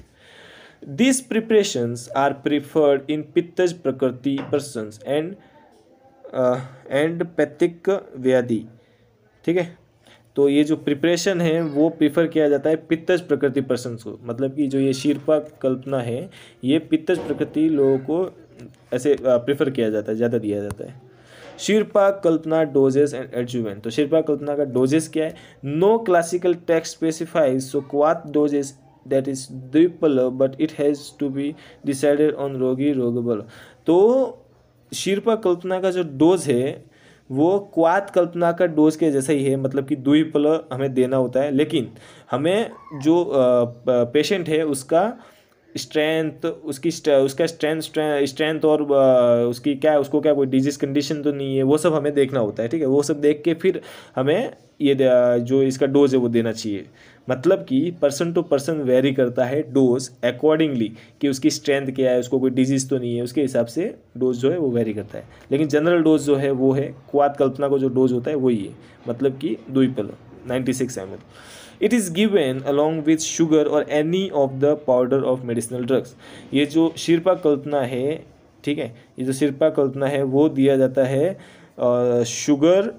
A: this preparations are preferred in पित्तज प्रकृति persons एंड एंड पैथिक व्याधि ठीक है तो ये जो प्रिपरेशन है वो प्रिफर किया जाता है पित्तज प्रकृति पर्सन को मतलब कि जो ये शीर्पा कल्पना है ये पित्तज प्रकृति लोगों को ऐसे प्रिफर uh, किया जाता है ज़्यादा दिया जाता है शिरपा कल्पना डोजेस एंड एडजुवेंट तो शिरपा कल्पना का डोजेस क्या है no classical text specifies so quoted doses that is Dvipala but it has to be decided on रोगी रोगबल तो शिरपा कल्पना का जो डोज है वो क्वात कल्पना का डोज के जैसा ही है मतलब कि पल हमें देना होता है लेकिन हमें जो पेशेंट है उसका स्ट्रेंथ उसकी उसका स्ट्रेंथ स्ट्रेंथ और उसकी क्या उसको क्या कोई डिजीज कंडीशन तो नहीं है वो सब हमें देखना होता है ठीक है वो सब देख के फिर हमें ये जो इसका डोज है वो देना चाहिए मतलब कि पर्सन टू पर्सन वेरी करता है डोज अकॉर्डिंगली कि उसकी स्ट्रेंथ क्या है उसको कोई डिजीज़ तो नहीं है उसके हिसाब से डोज जो है वो वेरी करता है लेकिन जनरल डोज जो है वो है क्वात कल्पना को जो डोज होता है वही है मतलब कि पल ninety six m it is given along with sugar और any of the powder of medicinal drugs ये जो शिरपा कल्पना है ठीक है ये जो शिरपा कल्पना है वो दिया जाता है शुगर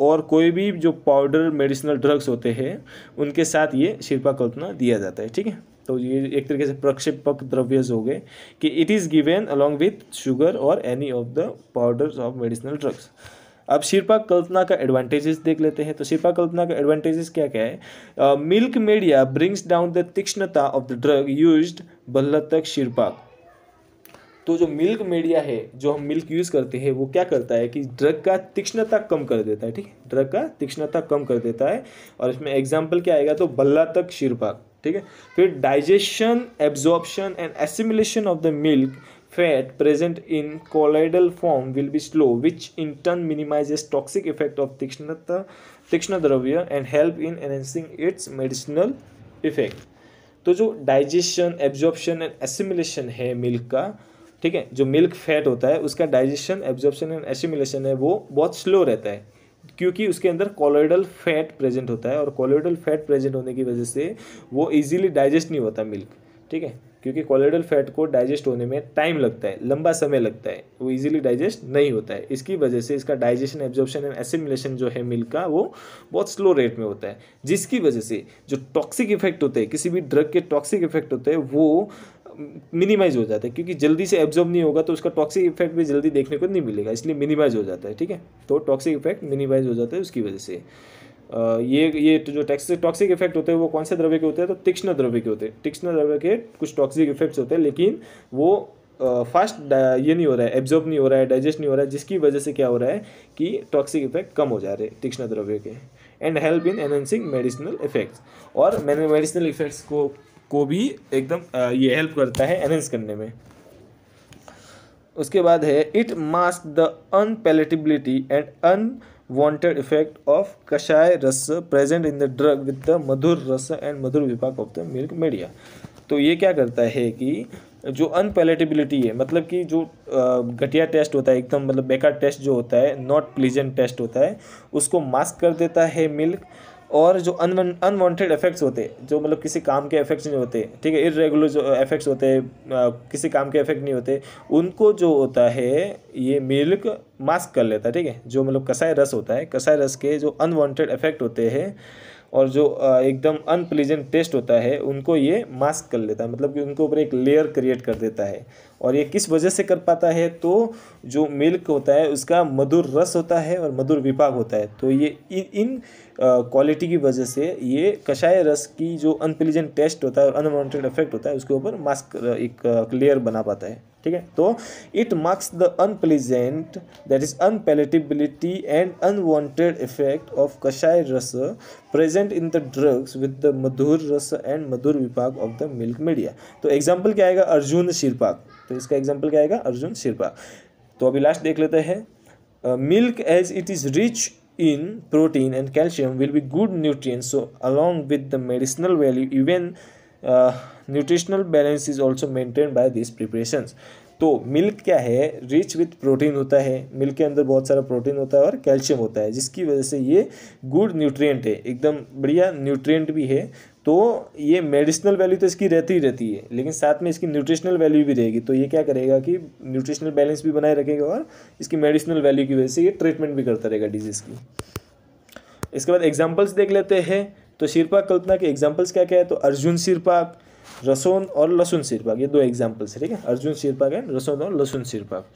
A: और कोई भी जो पाउडर मेडिसिनल ड्रग्स होते हैं उनके साथ ये शिल्पा कल्पना दिया जाता है ठीक है तो ये एक तरीके से प्रक्षेपक द्रव्य हो गए कि it is given along with sugar और any of the powders of medicinal drugs अब शिल्पा कल्पना का एडवांटेजेस देख लेते हैं तो शिल्पा कल्पना का एडवांटेजेस क्या क्या है milk media brings down the तीक्ष्णता ऑफ द ड्रग यूज बल्लतक शिरपाक तो जो मिल्क मीडिया है जो हम मिल्क यूज़ करते हैं वो क्या करता है कि ड्रग का तीक्ष्णता कम कर देता है ठीक है ड्रग का तीक्ष्णता कम कर देता है और इसमें एग्जाम्पल क्या आएगा तो बल्ला तक शिरपा ठीक है फिर digestion absorption and assimilation of the milk present in colloidal form will be slow which in turn turn toxic effect of तीक्ष्णता तीक्ष्ण द्रव्य and help in enhancing its medicinal effect तो जो डाइजेशन एब्जॉर्प्शन एंड एसिमुलेशन है मिल्क का ठीक है जो मिल्क फैट होता है उसका डाइजेशन एब्जॉर्प्शन एंड एसिमुलेशन है वो बहुत स्लो रहता है क्योंकि उसके अंदर कॉलोइडल फैट प्रेजेंट होता है और कॉलोइडल फैट प्रेजेंट होने की वजह से वो इजीली डाइजेस्ट नहीं होता मिल्क ठीक है क्योंकि कॉलोइडल फैट को डाइजेस्ट होने में टाइम लगता है लंबा समय लगता है वो इजीली डाइजेस्ट नहीं होता है इसकी वजह से इसका डाइजेशन एब्जॉर्प्शन एंड एसिमुलेशन जो है मिल्क का वो बहुत स्लो रेट में होता है जिसकी वजह से जो टॉक्सिक इफेक्ट होते हैं किसी भी ड्रग के टॉक्सिक इफेक्ट होते हैं वो मिनिमाइज हो जाता है क्योंकि जल्दी से एब्जॉर्ब नहीं होगा तो उसका टॉक्सिक इफेक्ट भी जल्दी देखने को नहीं मिलेगा इसलिए मिनिमाइज हो जाता है ठीक है तो टॉक्सिक इफेक्ट मिनिमाइज हो जाता है उसकी वजह से ये ये तो जो टॉक्सिक टॉक्सिक इफेक्ट होते हैं वो कौन से द्रव्य के होते हैं तो तीक्ष्ण द्रव्य के होते हैं तीक्ष्ण द्रव्य के कुछ टॉक्सिक इफेक्ट्स होते हैं लेकिन वो फास्ट ये नहीं हो रहा है एब्जॉर्ब नहीं हो रहा है डाइजेस्ट नहीं हो रहा है जिसकी वजह से क्या हो रहा है कि टॉक्सिक इफेक्ट कम हो जा रहे हैं तीक्ष्ण द्रव्य के and help in enhancing medicinal effects और मैंने मेडिसिनल इफेक्ट्स को को भी एकदम ये हेल्प करता है एनहेंस करने में उसके बाद है it mask the unpalatability and unwanted effect of कषाय रस present in the drug with the मधुर रस एंड मधुर विभाग ऑफ द मिल्क मीडिया तो ये क्या करता है कि जो अनपेलेटिबिलिटी है मतलब कि जो घटिया टेस्ट होता है एकदम मतलब बेकार टेस्ट जो होता है नॉट प्लीजेंट टेस्ट होता है उसको मास्क कर देता है मिल्क और जो अनवांटेड इफेक्ट्स होते जो मतलब किसी काम के इफेक्ट्स नहीं होते ठीक है इरेगुलर जो इफेक्ट्स uh, होते हैं uh, किसी काम के इफेक्ट नहीं होते उनको जो होता है ये मिल्क मास्क कर लेता है ठीक है जो मतलब कसाई रस होता है कसाई रस के जो अनवांटेड इफेक्ट होते हैं और जो uh, एकदम अनप्लीजेंट टेस्ट होता है उनको ये मास्क कर लेता है मतलब कि उनके ऊपर एक लेयर क्रिएट कर देता है और ये किस वजह से कर पाता है तो जो मिल्क होता है उसका मधुर रस होता है और मधुर विभाग होता है तो ये इन क्वालिटी की वजह से ये कषाय रस की जो अनप्लीजेंट टेस्ट होता है और अनवॉन्टेड इफेक्ट होता है उसके ऊपर मास्क एक क्लियर बना पाता है ठीक है तो it marks the unpleasant that is unpalatability and unwanted effect of कषाय रस present in the drugs with the मधुर रस एंड मधुर विभाग ऑफ द मिल्क मीडिया तो एग्जाम्पल क्या आएगा अर्जुन शिरपाक तो इसका एग्जाम्पल क्या आएगा अर्जुन शिल्पा तो अभी लास्ट देख लेते हैं milk as it is rich in protein and calcium will be good nutrient so along with the medicinal value even nutritional balance is also maintain by this preparation तो मिल्क क्या है रिच विथ प्रोटीन होता है मिल्क के अंदर बहुत सारा प्रोटीन होता है और कैल्शियम होता है जिसकी वजह से ये गुड न्यूट्रिएंट है एकदम बढ़िया न्यूट्रिएंट भी है तो ये मेडिसिनल वैल्यू तो इसकी रहती ही रहती है लेकिन साथ में इसकी न्यूट्रिशनल वैल्यू भी रहेगी तो ये क्या करेगा कि न्यूट्रिशनल बैलेंस भी बनाए रखेगा और इसकी मेडिसिनल वैल्यू की वजह से ये ट्रीटमेंट भी करता रहेगा डिजीज़ की इसके बाद एग्जाम्पल्स देख लेते हैं तो शिरपाक कल्पना के एग्जाम्पल्स क्या क्या है तो अर्जुन शिरपाक रसोन और लहसुन सिरपाक ये दो एग्जाम्पल्स है ठीक है अर्जुन सिरपाक एंड रसोन और लहसुन सिरपाक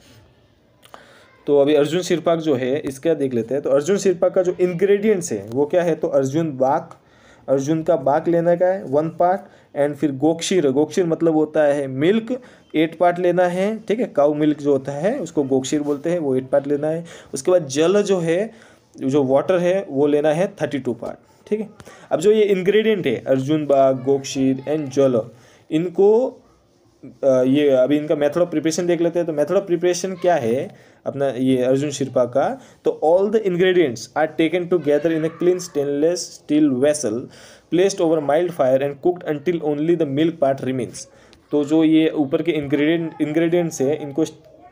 A: तो अभी अर्जुन शिरपाक जो है इसका देख लेते हैं तो अर्जुन शिरपाक का जो इंग्रेडिएंट्स है वो क्या है तो अर्जुन बाग अर्जुन का बाक लेना का है वन पार्ट एंड फिर गोक्षीर गोक्षीर मतलब होता है मिल्क एट पार्ट लेना है ठीक है काउ मिल्क जो होता है उसको गोक्षीर बोलते हैं वो एट पार्ट लेना है उसके बाद जल जो है जो वाटर है वो लेना है थर्टी टू पार्ट ठीक है अब जो ये इंग्रेडिएंट है अर्जुन बाग गोक्षीर एंड जल इनको ये अभी इनका मेथड ऑफ प्रिपरेशन देख लेते हैं तो मेथड ऑफ प्रिपरेशन क्या है अपना ये अर्जुन शिरपा का तो all the ingredients are taken together in a clean stainless steel vessel placed over mild fire and cooked until only the milk part remains तो जो ये ऊपर के इंग्रेडिएंट इंग्रेडिएंट्स हैं इनको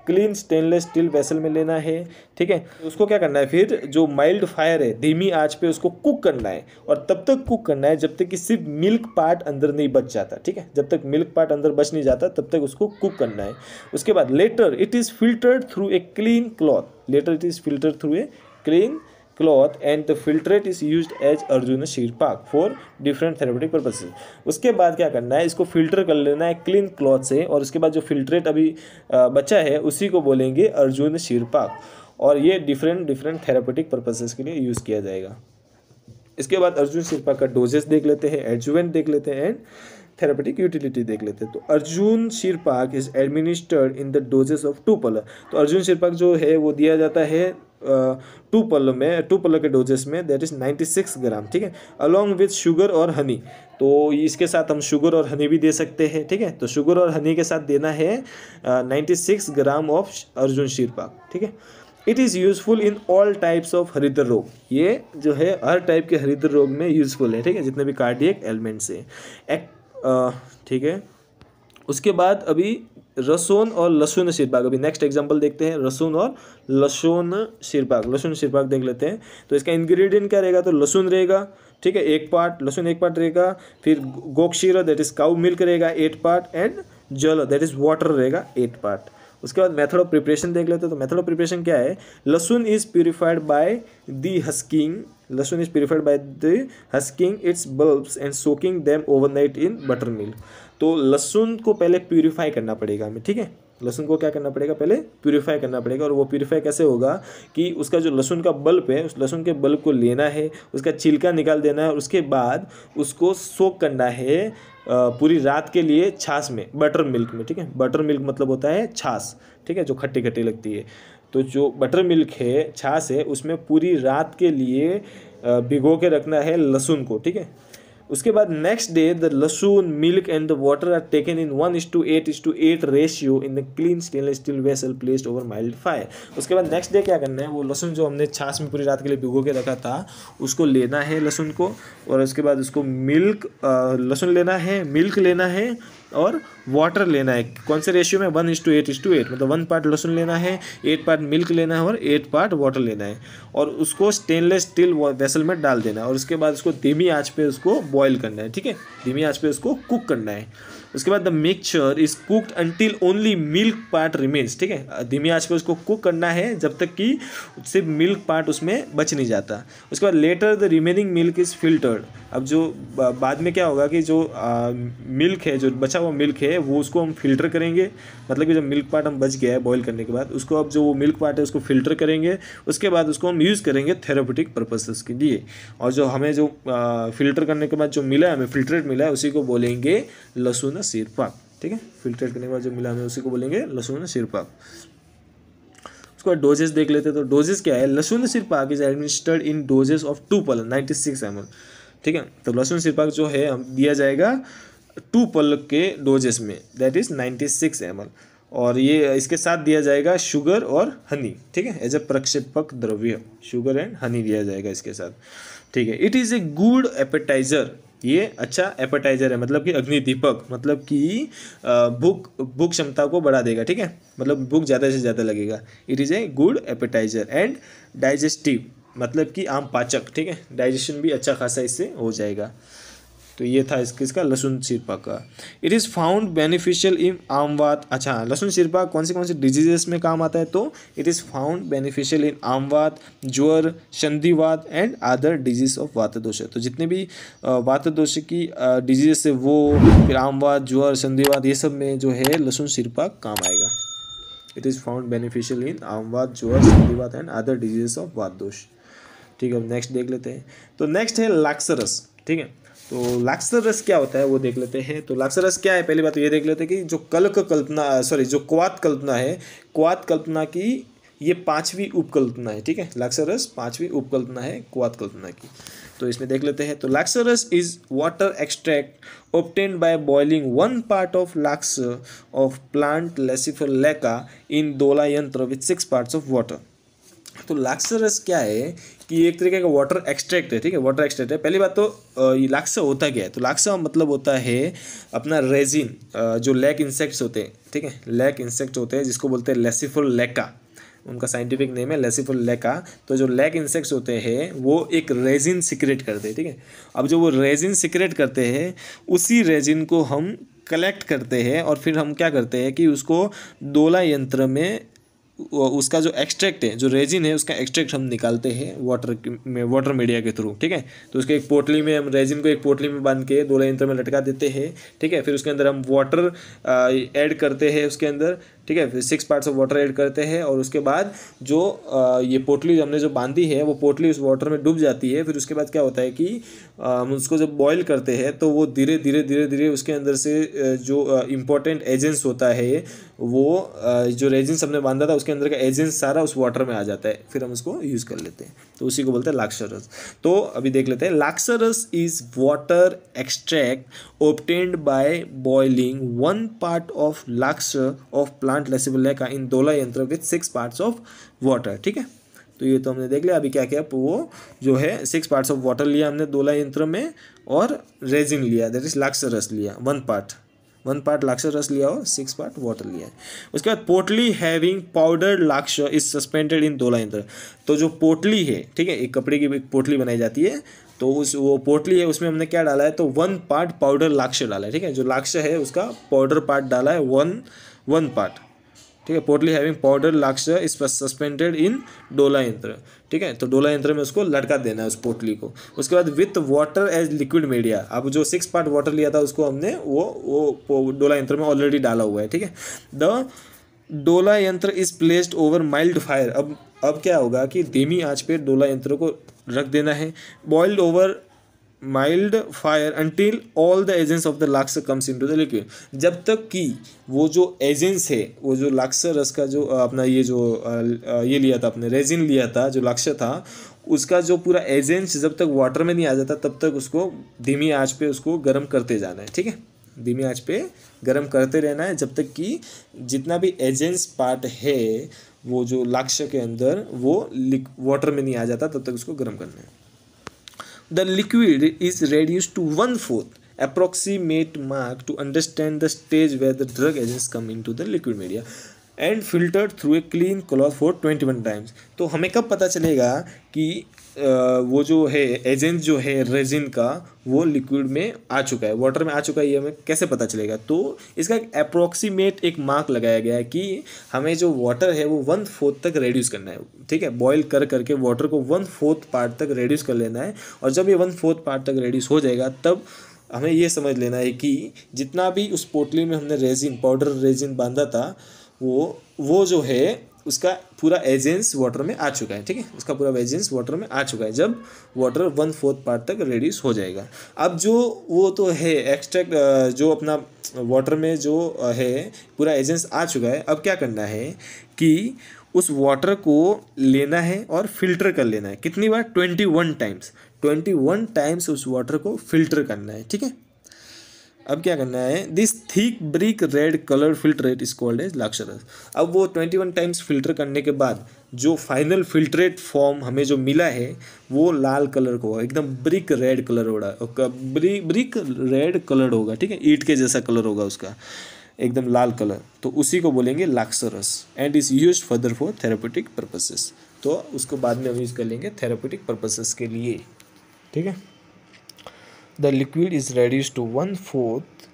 A: क्लीन स्टेनलेस स्टील वेसल में लेना है ठीक है तो उसको क्या करना है फिर जो माइल्ड फायर है धीमी आंच पे उसको कुक करना है और तब तक कुक करना है जब तक कि सिर्फ मिल्क पार्ट अंदर नहीं बच जाता ठीक है जब तक मिल्क पार्ट अंदर बच नहीं जाता तब तक उसको कुक करना है उसके बाद later it is filtered through a clean cloth later it is filter through a clean cloth and the filtrate is use as अर्जुन पाक फॉर डिफरेंट therapeutic पर्पजेज उसके बाद क्या करना है इसको फिल्टर कर लेना है क्लीन क्लॉथ से और उसके बाद जो फिल्ट्रेट अभी बचा है उसी को बोलेंगे अर्जुन पाक और ये डिफरेंट डिफरेंट थेरापेटिक पर्पजेज के लिए यूज़ किया जाएगा इसके बाद अर्जुन पाक का डोजेस देख लेते हैं एडजुवेंट देख लेते हैं एंड थेरापेटिक यूटिलिटी देख लेते हैं तो अर्जुन शिरपाक is administered in the doses of two पल तो अर्जुन शिरपाक जो है वो दिया जाता है टू पल में टू पल के डोजेस में दैट इज़ 96 ग्राम ठीक है अलॉन्ग विथ शुगर और हनी तो इसके साथ हम शुगर और हनी भी दे सकते हैं ठीक है तो शुगर और हनी के साथ देना है नाइन्टी सिक्स ग्राम ऑफ अर्जुन शिरपाक ठीक है it is useful in all types of हरिद्र रोग ये जो है हर टाइप के हरिद्र रोग में यूजफुल है ठीक है जितने भी कार्डियक एलिमेंट्स हैं ठीक है उसके बाद अभी रसोन और लहसुन शिरबाग अभी नेक्स्ट एग्जांपल देखते हैं रसून और लहसुन शिरबाग लहसुन शिरबाग देख लेते हैं तो इसका इंग्रेडिएंट क्या रहेगा तो लहसुन रहेगा ठीक है एक पार्ट लहसुन एक पार्ट रहेगा फिर गोक्षीरा दैट इज काउ मिल्क रहेगा एट पार्ट एंड जल दैट इज वाटर रहेगा एट पार्ट उसके बाद मेथड ऑफ प्रिपरेशन देख लेते हैं तो मेथड ऑफ प्रिपरेशन क्या है लहसुन is purified by the husking is preferred purified by its bulb and soaking and overnight in buttermilk तो लहसुन को पहले प्यूरीफाई करना पड़ेगा हमें ठीक है लहसुन को क्या करना पड़ेगा पहले प्यूरीफाई करना पड़ेगा और वो प्यूरीफाई कैसे होगा कि उसका जो लहसुन का बल्ब है उस लहसुन के बल्ब को लेना है उसका छिलका निकाल देना है उसके बाद उसको सोक करना है पूरी रात के लिए छाछ में बटर मिल्क में ठीक है बटर मिल्क मतलब होता है छाछ ठीक है जो खट्टी खट्टी लगती है तो जो बटर मिल्क है छाछ है उसमें पूरी रात के लिए भिगो के रखना है लहसुन को ठीक है उसके बाद नेक्स्ट डे द लहसुन milk and the water are taken in one is to eight is to eight ratio in the clean stainless steel vessel placed over mild fire उसके बाद नेक्स्ट डे क्या करना है वो लहसुन जो हमने छाछ में पूरी रात के लिए भिगो के रखा था उसको लेना है लहसुन को और उसके बाद उसको मिल्क लहसुन लेना है मिल्क लेना है और वाटर लेना है कौन से रेशियो में one is to eight is to eight मतलब वन पार्ट लहसुन लेना है एट पार्ट मिल्क लेना है और एट पार्ट वाटर लेना है और उसको स्टेनलेस स्टील वेसल में डाल देना है और उसके बाद उसको धीमी आँच पर उसको बॉयल करना है ठीक है धीमी आँच पर उसको कुक करना है उसके बाद the mixture is cooked until only milk part remains ठीक है धीमी आंच पे उसको कुक करना है जब तक कि सिर्फ मिल्क पार्ट उसमें बच नहीं जाता उसके बाद later the remaining milk is filtered अब जो बाद में क्या होगा कि जो आ, मिल्क है जो बचा हुआ मिल्क है वो उसको हम फिल्टर करेंगे मतलब कि जब मिल्क पार्ट हम बच गया है बॉयल करने के बाद उसको अब जो वो मिल्क पार्ट है उसको फिल्टर करेंगे उसके बाद उसको हम यूज़ करेंगे थेरापेटिक पर्पसेस के लिए और जो हमें जो आ, फिल्टर करने के बाद जो मिला है हमें फिल्टरेट मिला है उसी को बोलेंगे लहसुन लहसुन सिरपाक ठीक है फिल्ट्रेट करने के बाद जो मिला हमें उसी को बोलेंगे लहसुन सिरपाक उसके बाद डोजेस देख लेते हैं तो डोजेस क्या है लहसुन सिरपाक is administered in doses of two पल नाइन्टी सिक्स ठीक है तो लहसुन सिरपाक जो है हम दिया जाएगा टू पल के डोजेस में दैट इज नाइन्टी सिक्स और ये इसके साथ दिया जाएगा शुगर और हनी ठीक है एज ए प्रक्षेपक द्रव्य शुगर एंड हनी दिया जाएगा इसके साथ ठीक है it is a good appetizer ये अच्छा एपेटाइज़र है मतलब कि अग्नि दीपक मतलब कि भूख भूख क्षमता को बढ़ा देगा ठीक है मतलब भूख ज़्यादा से ज़्यादा लगेगा it is a good appetizer and digestive मतलब कि आम पाचक ठीक है डाइजेशन भी अच्छा खासा इससे हो जाएगा तो ये था इस किसका लहसुन सिरपा का it is found beneficial in आमवात अच्छा लहसुन सिरपा कौन से कौन से डिजीजेस में काम आता है तो it is found beneficial in आमवात ज्वर संधिवात एंड अदर डिजीज ऑफ वात दोष तो जितने भी वात दोष की डिजीज से वो फिर आमवात ज्वर संधिवात ये सब में जो है लहसुन सिरपा काम आएगा it is found beneficial in आमवात ज्वर संधिवात एंड अदर डिजीज ऑफ वात दोष ठीक है नेक्स्ट देख लेते हैं तो नेक्स्ट है लाक्सरस ठीक है तो लाक्सर रस क्या होता है वो देख लेते हैं तो लाक्सर रस क्या है पहली बात तो ये देख लेते हैं कि जो कल्क कल्पना सॉरी जो क्वात कल्पना है क्वात कल्पना की ये पांचवी उपकल्पना है ठीक है लाक्सरस पांचवी उपकल्पना है क्वात कल्पना की तो इसमें देख लेते हैं तो लाक्सरस is water extract obtained by boiling one part of lacs of plant Laccifer lacca in दोला यंत्र with six parts of water तो लाक्सरस क्या है कि एक तरीके का वाटर एक्सट्रैक्ट है ठीक है वाटर एक्सट्रैक्ट है पहली बात तो ये लाक्सा होता क्या है तो लाक्सा मतलब होता है अपना रेजिन जो लैक इंसेक्ट्स होते हैं ठीक है लैक इंसेक्ट होते हैं जिसको बोलते हैं लेसिफुल लेका उनका साइंटिफिक नेम है लेसिफुल लेका तो जो लैक इंसेक्ट्स होते हैं वो एक रेजिन सिक्रेट करते हैं ठीक है अब जो वो रेजिन सिक्रेट करते हैं उसी रेजिन को हम कलेक्ट करते हैं और फिर हम क्या करते हैं कि उसको दोला यंत्र में उसका जो एक्सट्रैक्ट है जो रेजिन है उसका एक्सट्रैक्ट हम निकालते हैं वाटर में वाटर मीडिया के थ्रू ठीक है तो उसके एक पोटली में हम रेजिन को एक पोटली में बांध के दो यंत्र में लटका देते हैं ठीक है फिर उसके अंदर हम वाटर ऐड करते हैं उसके अंदर ठीक है फिर six parts of water add करते हैं और उसके बाद जो ये पोटली हमने जो बांधी है वो पोटली उस वाटर में डूब जाती है फिर उसके बाद क्या होता है कि हम उसको जब बॉयल करते हैं तो वो धीरे धीरे धीरे धीरे उसके अंदर से जो इम्पोर्टेंट एजेंट्स होता है वो जो रेजेंस हमने बांधा था उसके अंदर का एजेंस सारा उस वाटर में आ जाता है फिर हम उसको यूज़ कर लेते हैं तो उसी को बोलते हैं लाक्षरस तो अभी देख लेते हैं लाक्सरस is water extract obtained by boiling one part of lacs of plant Laccifer lacca in दोला यंत्र with six parts of water ठीक है तो ये तो हमने देख लिया अभी क्या किया तो वो जो है सिक्स पार्ट्स ऑफ वाटर लिया हमने दोला यंत्र में और रेजिन लिया दैट इज लाक्सरस लिया वन पार्ट वन पार्ट लाक्ष रस लिया हो सिक्स पार्ट वाटर लिया है उसके बाद पोटली हैविंग पाउडर लाक्ष इज सस्पेंडेड इन दो लाइन तो जो पोटली है ठीक है एक कपड़े की एक पोटली बनाई जाती है तो उस वो पोटली है उसमें हमने क्या डाला है तो वन पार्ट पाउडर लाक्ष डाला है ठीक है जो लाक्ष है उसका पाउडर पार्ट डाला है वन वन पार्ट ठीक है पोटली हैविंग पाउडर लाक्ष इस पर सस्पेंडेड इन डोला यंत्र ठीक है तो डोला यंत्र में उसको लटका देना है उस पोटली को उसके बाद with water as liquid media अब जो सिक्स पार्ट वाटर लिया था उसको हमने वो वो डोला यंत्र में ऑलरेडी डाला हुआ है ठीक है द डोला यंत्र is placed over mild fire अब अब क्या होगा कि धीमी आँच पे डोला यंत्र को रख देना है boiled over mild fire until all the agents of the lacs comes in to the liquid जब तक कि वो जो एजेंस है वो जो लाक्स रस का जो अपना ये जो ये लिया था अपने रेजिन लिया था जो लाक्ष था उसका जो पूरा एजेंस जब तक वाटर में नहीं आ जाता तब तक उसको धीमी आँच पे उसको गर्म करते जाना है ठीक है धीमी आँच पे गर्म करते रहना है जब तक कि जितना भी एजेंस पार्ट है वो जो लाक्ष्य के अंदर वो लिक वाटर में नहीं आ जाता तब तक उसको गर्म करना है the liquid is reduce to one fourth approximate mark to understand the stage where the drug agents come in to the liquid media and filter through a clean cloth for twenty one times तो हमें कब पता चलेगा कि वो जो है एजेंट जो है रेजिन का वो लिक्विड में आ चुका है वाटर में आ चुका है ये हमें कैसे पता चलेगा तो इसका एक अप्रोक्सीमेट एक मार्क लगाया गया है कि हमें जो वाटर है वो वन फोर्थ तक रेड्यूस करना है ठीक है बॉयल कर करके वाटर को वन फोर्थ पार्ट तक रेड्यूस कर लेना है और जब ये वन फोर्थ पार्ट तक रेड्यूस हो जाएगा तब हमें ये समझ लेना है कि जितना भी उस पोटली में हमने रेजिन पाउडर रेजिन बांधा था वो वो जो है उसका पूरा एजेंस वाटर में आ चुका है ठीक है उसका पूरा एजेंस वाटर में आ चुका है जब वाटर वन फोर्थ पार्ट तक रेड्यूस हो जाएगा अब जो वो तो है एक्सट्रैक्ट जो अपना वाटर में जो है पूरा एजेंस आ चुका है अब क्या करना है कि उस वाटर को लेना है और फिल्टर कर लेना है कितनी बार twenty one times twenty one times उस वाटर को फिल्टर करना है ठीक है अब क्या करना है this thick brick red colour filtrate is called as लाक्षरस अब वो ट्वेंटी वन टाइम्स फिल्टर करने के बाद जो फाइनल फिल्ट्रेट फॉर्म हमें जो मिला है वो लाल कलर का होगा एकदम ब्रिक रेड कलर होगा ब्रिक ब्रिक रेड कलर होगा ठीक है ईट के जैसा कलर होगा उसका एकदम लाल कलर तो उसी को बोलेंगे लाक्सरस and is use further for therapeutic purposes तो उसको बाद में हम यूज़ कर लेंगे थेरापेटिक पर्पसेस के लिए ठीक है the liquid is reduced to one fourth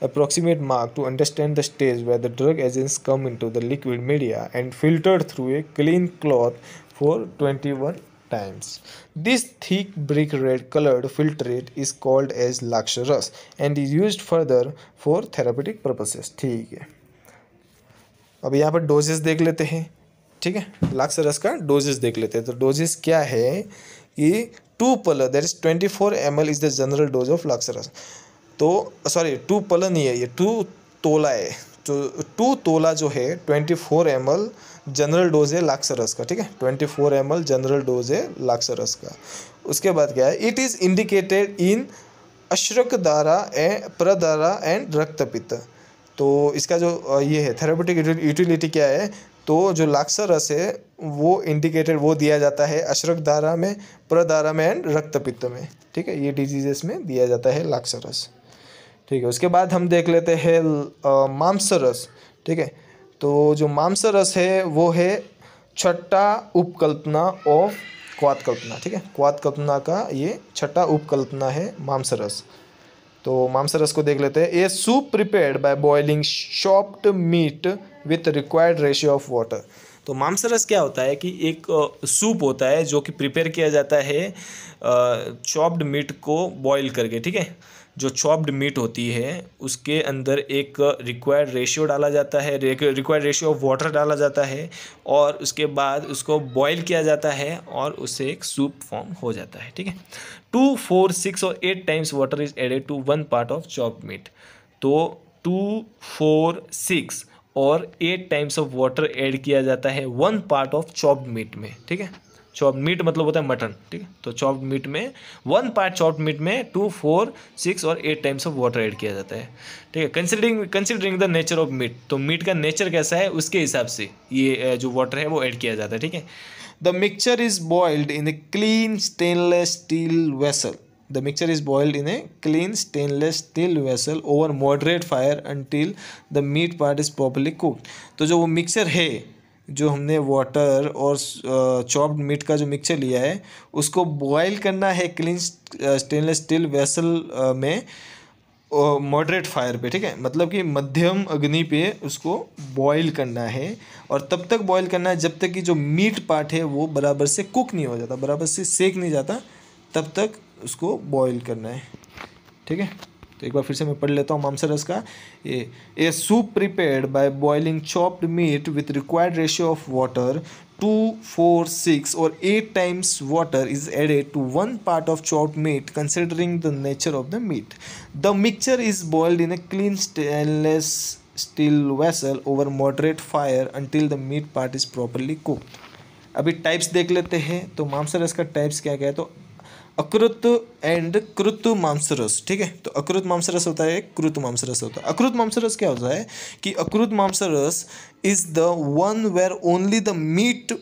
A: approximate mark to understand the stage where the drug agents come into the liquid media and filtered through a clean cloth for 21 times. This thick brick red colored filtrate is called as luxurious and is used further for therapeutic purposes. ठीक है अब यहाँ पर डोजेस देख लेते हैं ठीक है लाक्सरस का डोजेस देख लेते हैं तो डोजेस क्या है कि टू पल that is twenty four M L is the general dose of लाक्सरस तो सॉरी टू पल नहीं है ये टू तोला है तो टू तोला जो है twenty four M L general dose है लाक्सरस का ठीक है twenty four M L general dose है लाक्सरस का उसके बाद क्या है इट इज़ इंडिकेटेड इन अश्रक दारा ए प्रदारा एंड रक्तपित्त तो इसका जो ये है थेरापेटिक यूटिलिटी क्या है तो जो लाक्सर रस है वो इंडिकेटेड वो दिया जाता है अशरक धारा में प्रधारा में एंड रक्तपित्त में ठीक है ये डिजीजेस में दिया जाता है लाक्सर रस ठीक है उसके बाद हम देख लेते हैं मांस रस ठीक है तो जो मांस रस है वो है छठा उपकल्पना ऑफ क्वात कल्पना ठीक है क्वात कल्पना का ये छठा उपकल्पना है मांस रस तो मांस रस को देख लेते हैं a soup prepared by boiling chopped meat with required ratio of water तो मामसरस क्या होता है कि एक सूप होता है जो कि प्रिपेयर किया जाता है चॉप्ड मीट को बॉईल करके ठीक है जो चॉप्ड मीट होती है उसके अंदर एक रिक्वायर्ड रेशियो डाला जाता है रिक्वायर्ड रेशियो ऑफ वाटर डाला जाता है और उसके बाद उसको बॉईल किया जाता है और उससे एक सूप फॉर्म हो जाता है ठीक है टू फोर सिक्स और eight times water is added to one part of chopped meat तो टू फोर सिक्स और eight times of water add किया जाता है one part of chopped meat में ठीक है चॉप मीट मतलब होता है मटन ठीक है तो चॉप मीट में वन पार्ट चॉप मीट में टू फोर सिक्स और eight times of water add किया जाता है ठीक है considering considering the nature of meat तो मीट का नेचर कैसा है उसके हिसाब से ये जो वाटर है वो ऐड किया जाता है ठीक है the mixture is boiled in a clean stainless steel vessel the mixture is boiled in a clean stainless steel vessel over moderate fire until the meat part is properly cooked. तो जो वो मिक्सर है जो हमने वाटर और चॉप्ड मीट का जो मिक्सचर लिया है उसको बॉयल करना है क्लीन स्टेनलेस स्टील वेसल में मॉडरेट फायर पे ठीक है मतलब कि मध्यम अग्नि पे उसको बॉईल करना है और तब तक बॉईल करना है जब तक कि जो मीट पार्ट है वो बराबर से कुक नहीं हो जाता बराबर से सेक नहीं जाता तब तक उसको बॉईल करना है ठीक है तो एक बार फिर से मैं पढ़ लेता हूँ मामसरस का ये a soup prepared by boiling chopped meat with required ratio of water two four six और eight times water is added to one part of chopped meat considering the nature of the meat the mixture is boiled in a clean stainless steel vessel over moderate fire until the meat part is properly cooked अभी टाइप्स देख लेते हैं तो मामसरस का टाइप्स क्या क्या है तो अकृत एंड कृत मांसरस ठीक है तो अकृत मांसरस होता है कृत मांसरस होता है अकृत मांसरस क्या होता है कि अकृत मांसरस is the one where only the meat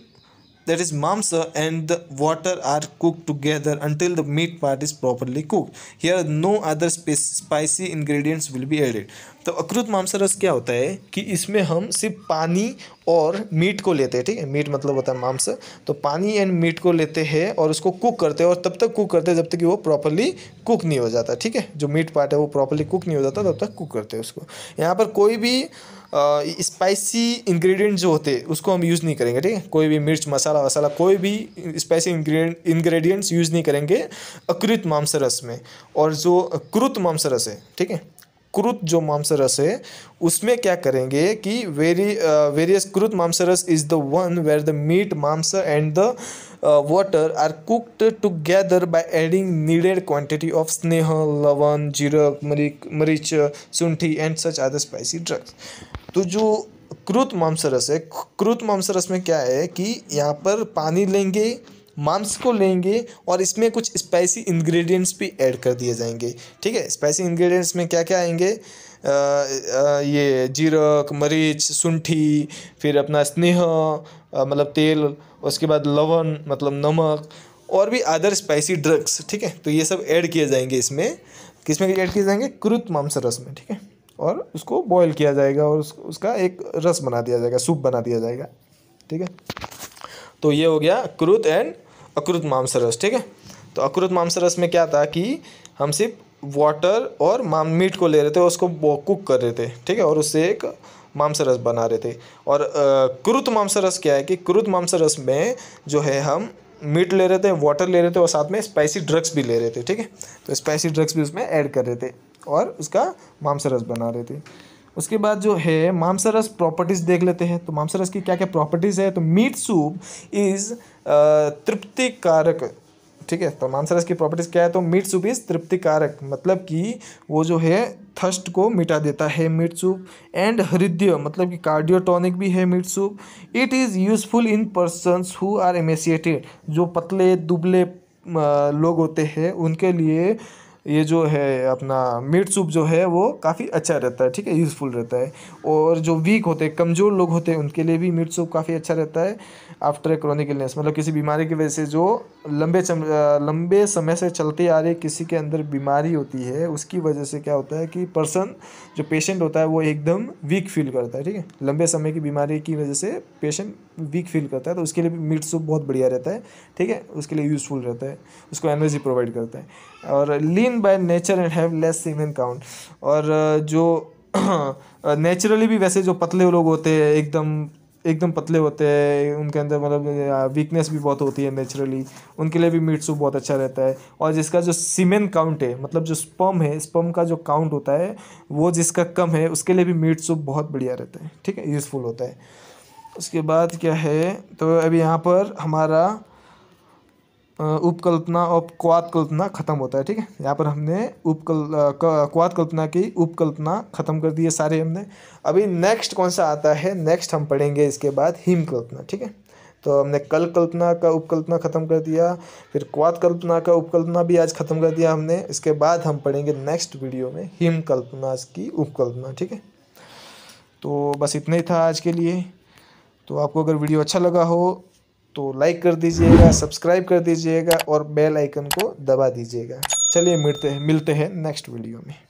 A: that is mamsa and the water are cooked together until the meat part is properly cooked here no other spicy ingredients will be added तो अकृत मांस रस क्या होता है कि इसमें हम सिर्फ पानी और मीट को लेते हैं ठीक है मीट मतलब होता है मांस तो पानी एंड मीट को लेते हैं और उसको कुक करते हैं और तब तक कुक करते हैं जब तक कि वो प्रॉपरली कुक नहीं हो जाता ठीक है जो मीट पार्ट है वो प्रॉपरली कुक नहीं हो जाता तब तक कुक करते हैं उसको यहाँ पर कोई भी स्पाइसी इंग्रेडिएंट जो होते हैं उसको हम यूज़ नहीं करेंगे ठीक है कोई भी मिर्च मसाला वसाला कोई भी स्पाइसी इंग्रेडिएंट्स यूज़ नहीं करेंगे अकृत मांस रस में और जो कृत मांस रस है ठीक है क्रुत जो मांसरस है उसमें क्या करेंगे कि वेरी वेरियस क्रुत मांसरस is the one where the meat मांस and the water are cooked together by adding needed quantity of स्नेह लवन जीरक मरी मरीच सुंठी and such other spicy drugs तो जो क्रुत मांसरस है क्रुत मांसरस में क्या है कि यहाँ पर पानी लेंगे मांस को लेंगे और इसमें कुछ स्पाइसी इंग्रेडिएंट्स भी ऐड कर दिए जाएंगे ठीक है स्पाइसी इंग्रेडिएंट्स में क्या क्या आएंगे आ, आ, ये जीरक मरीच सुंठी फिर अपना स्नेह मतलब तेल उसके बाद लवण मतलब नमक और भी अदर स्पाइसी ड्रग्स ठीक है तो ये सब ऐड किए जाएंगे इसमें किस में ऐड किए जाएंगे क्रुत मांस रस में ठीक है और उसको बॉयल किया जाएगा और उस, उसका एक रस बना दिया जाएगा सूप बना दिया जाएगा ठीक है तो ये हो गया अक्रुत एंड अक्रुत मांस रस ठीक है तो अक्रुत मांस रस में क्या था कि हम सिर्फ वाटर और माम मीट को ले रहे थे और उसको कुक कर रहे थे ठीक है और उससे एक मांस रस बना रहे थे और क्रुत मांस रस क्या है कि क्रुत मांस रस में जो है हम मीट ले रहे थे वाटर ले रहे थे और साथ में स्पाइसी ड्रग्स भी ले रहे थे ठीक है तो स्पाइसी ड्रग्स भी उसमें ऐड कर रहे थे और उसका मांस रस बना रहे थे उसके बाद जो है मांसरस प्रॉपर्टीज़ देख लेते हैं तो मांसरस की क्या क्या प्रॉपर्टीज़ है तो मीट सूप इज़ तृप्तिकारक ठीक है तो मांसरस की प्रॉपर्टीज़ क्या है तो मीट सूप इज़ तृप्तिकारक मतलब कि वो जो है थर्स्ट को मिटा देता है मीट सूप एंड हृदय मतलब कि कार्डियोटॉनिक भी है meat soup it is useful in persons who are emaciated जो पतले दुबले uh, लोग होते हैं उनके लिए ये जो है अपना मीट सूप जो है वो काफ़ी अच्छा रहता है ठीक है यूज़फुल रहता है और जो वीक होते हैं कमज़ोर लोग होते हैं उनके लिए भी मीट सूप काफ़ी अच्छा रहता है आफ्टर ए क्रोनिक इलनेस मतलब किसी बीमारी की वजह से जो लंबे चम, लंबे समय से चलती आ रही किसी के अंदर बीमारी होती है उसकी वजह से क्या होता है कि पर्सन जो पेशेंट होता है वो एकदम वीक फील करता है ठीक है लंबे समय की बीमारी की वजह से पेशेंट वीक फील करता है तो उसके लिए भी मीट सूप बहुत बढ़िया रहता है ठीक है उसके लिए यूज़फुल रहता है उसको एनर्जी प्रोवाइड करता है और lean by nature and have less semen count और जो नेचुरली भी वैसे जो पतले लोग होते हैं एकदम एकदम पतले होते हैं उनके अंदर मतलब वीकनेस भी बहुत होती है नेचुरली उनके लिए भी मीट सूप बहुत अच्छा रहता है और जिसका जो सीमेन काउंट है मतलब जो स्पम है स्पम का जो काउंट होता है वो जिसका कम है उसके लिए भी मीट सूप बहुत बढ़िया रहता है ठीक है यूज़फुल होता है उसके बाद क्या है तो अभी यहाँ पर हमारा उपकल्पना और क्वाद कल्पना ख़त्म होता है ठीक है यहाँ पर हमने उपकल क्वाद कल्पना की उपकल्पना ख़त्म कर दी है सारे हमने अभी नेक्स्ट कौन सा आता है नेक्स्ट हम पढ़ेंगे इसके बाद हिम कल्पना ठीक है तो हमने कल कल्पना का उपकल्पना ख़त्म कर दिया फिर क्वाद कल्पना का उपकल्पना भी आज ख़त्म कर दिया हमने इसके बाद हम पढ़ेंगे नेक्स्ट वीडियो में हिम कल्पना की उपकल्पना ठीक है तो बस इतना ही था आज के लिए तो आपको अगर वीडियो अच्छा लगा हो तो लाइक कर दीजिएगा सब्सक्राइब कर दीजिएगा और बेल आइकन को दबा दीजिएगा चलिए मिलते हैं मिलते हैं नेक्स्ट वीडियो में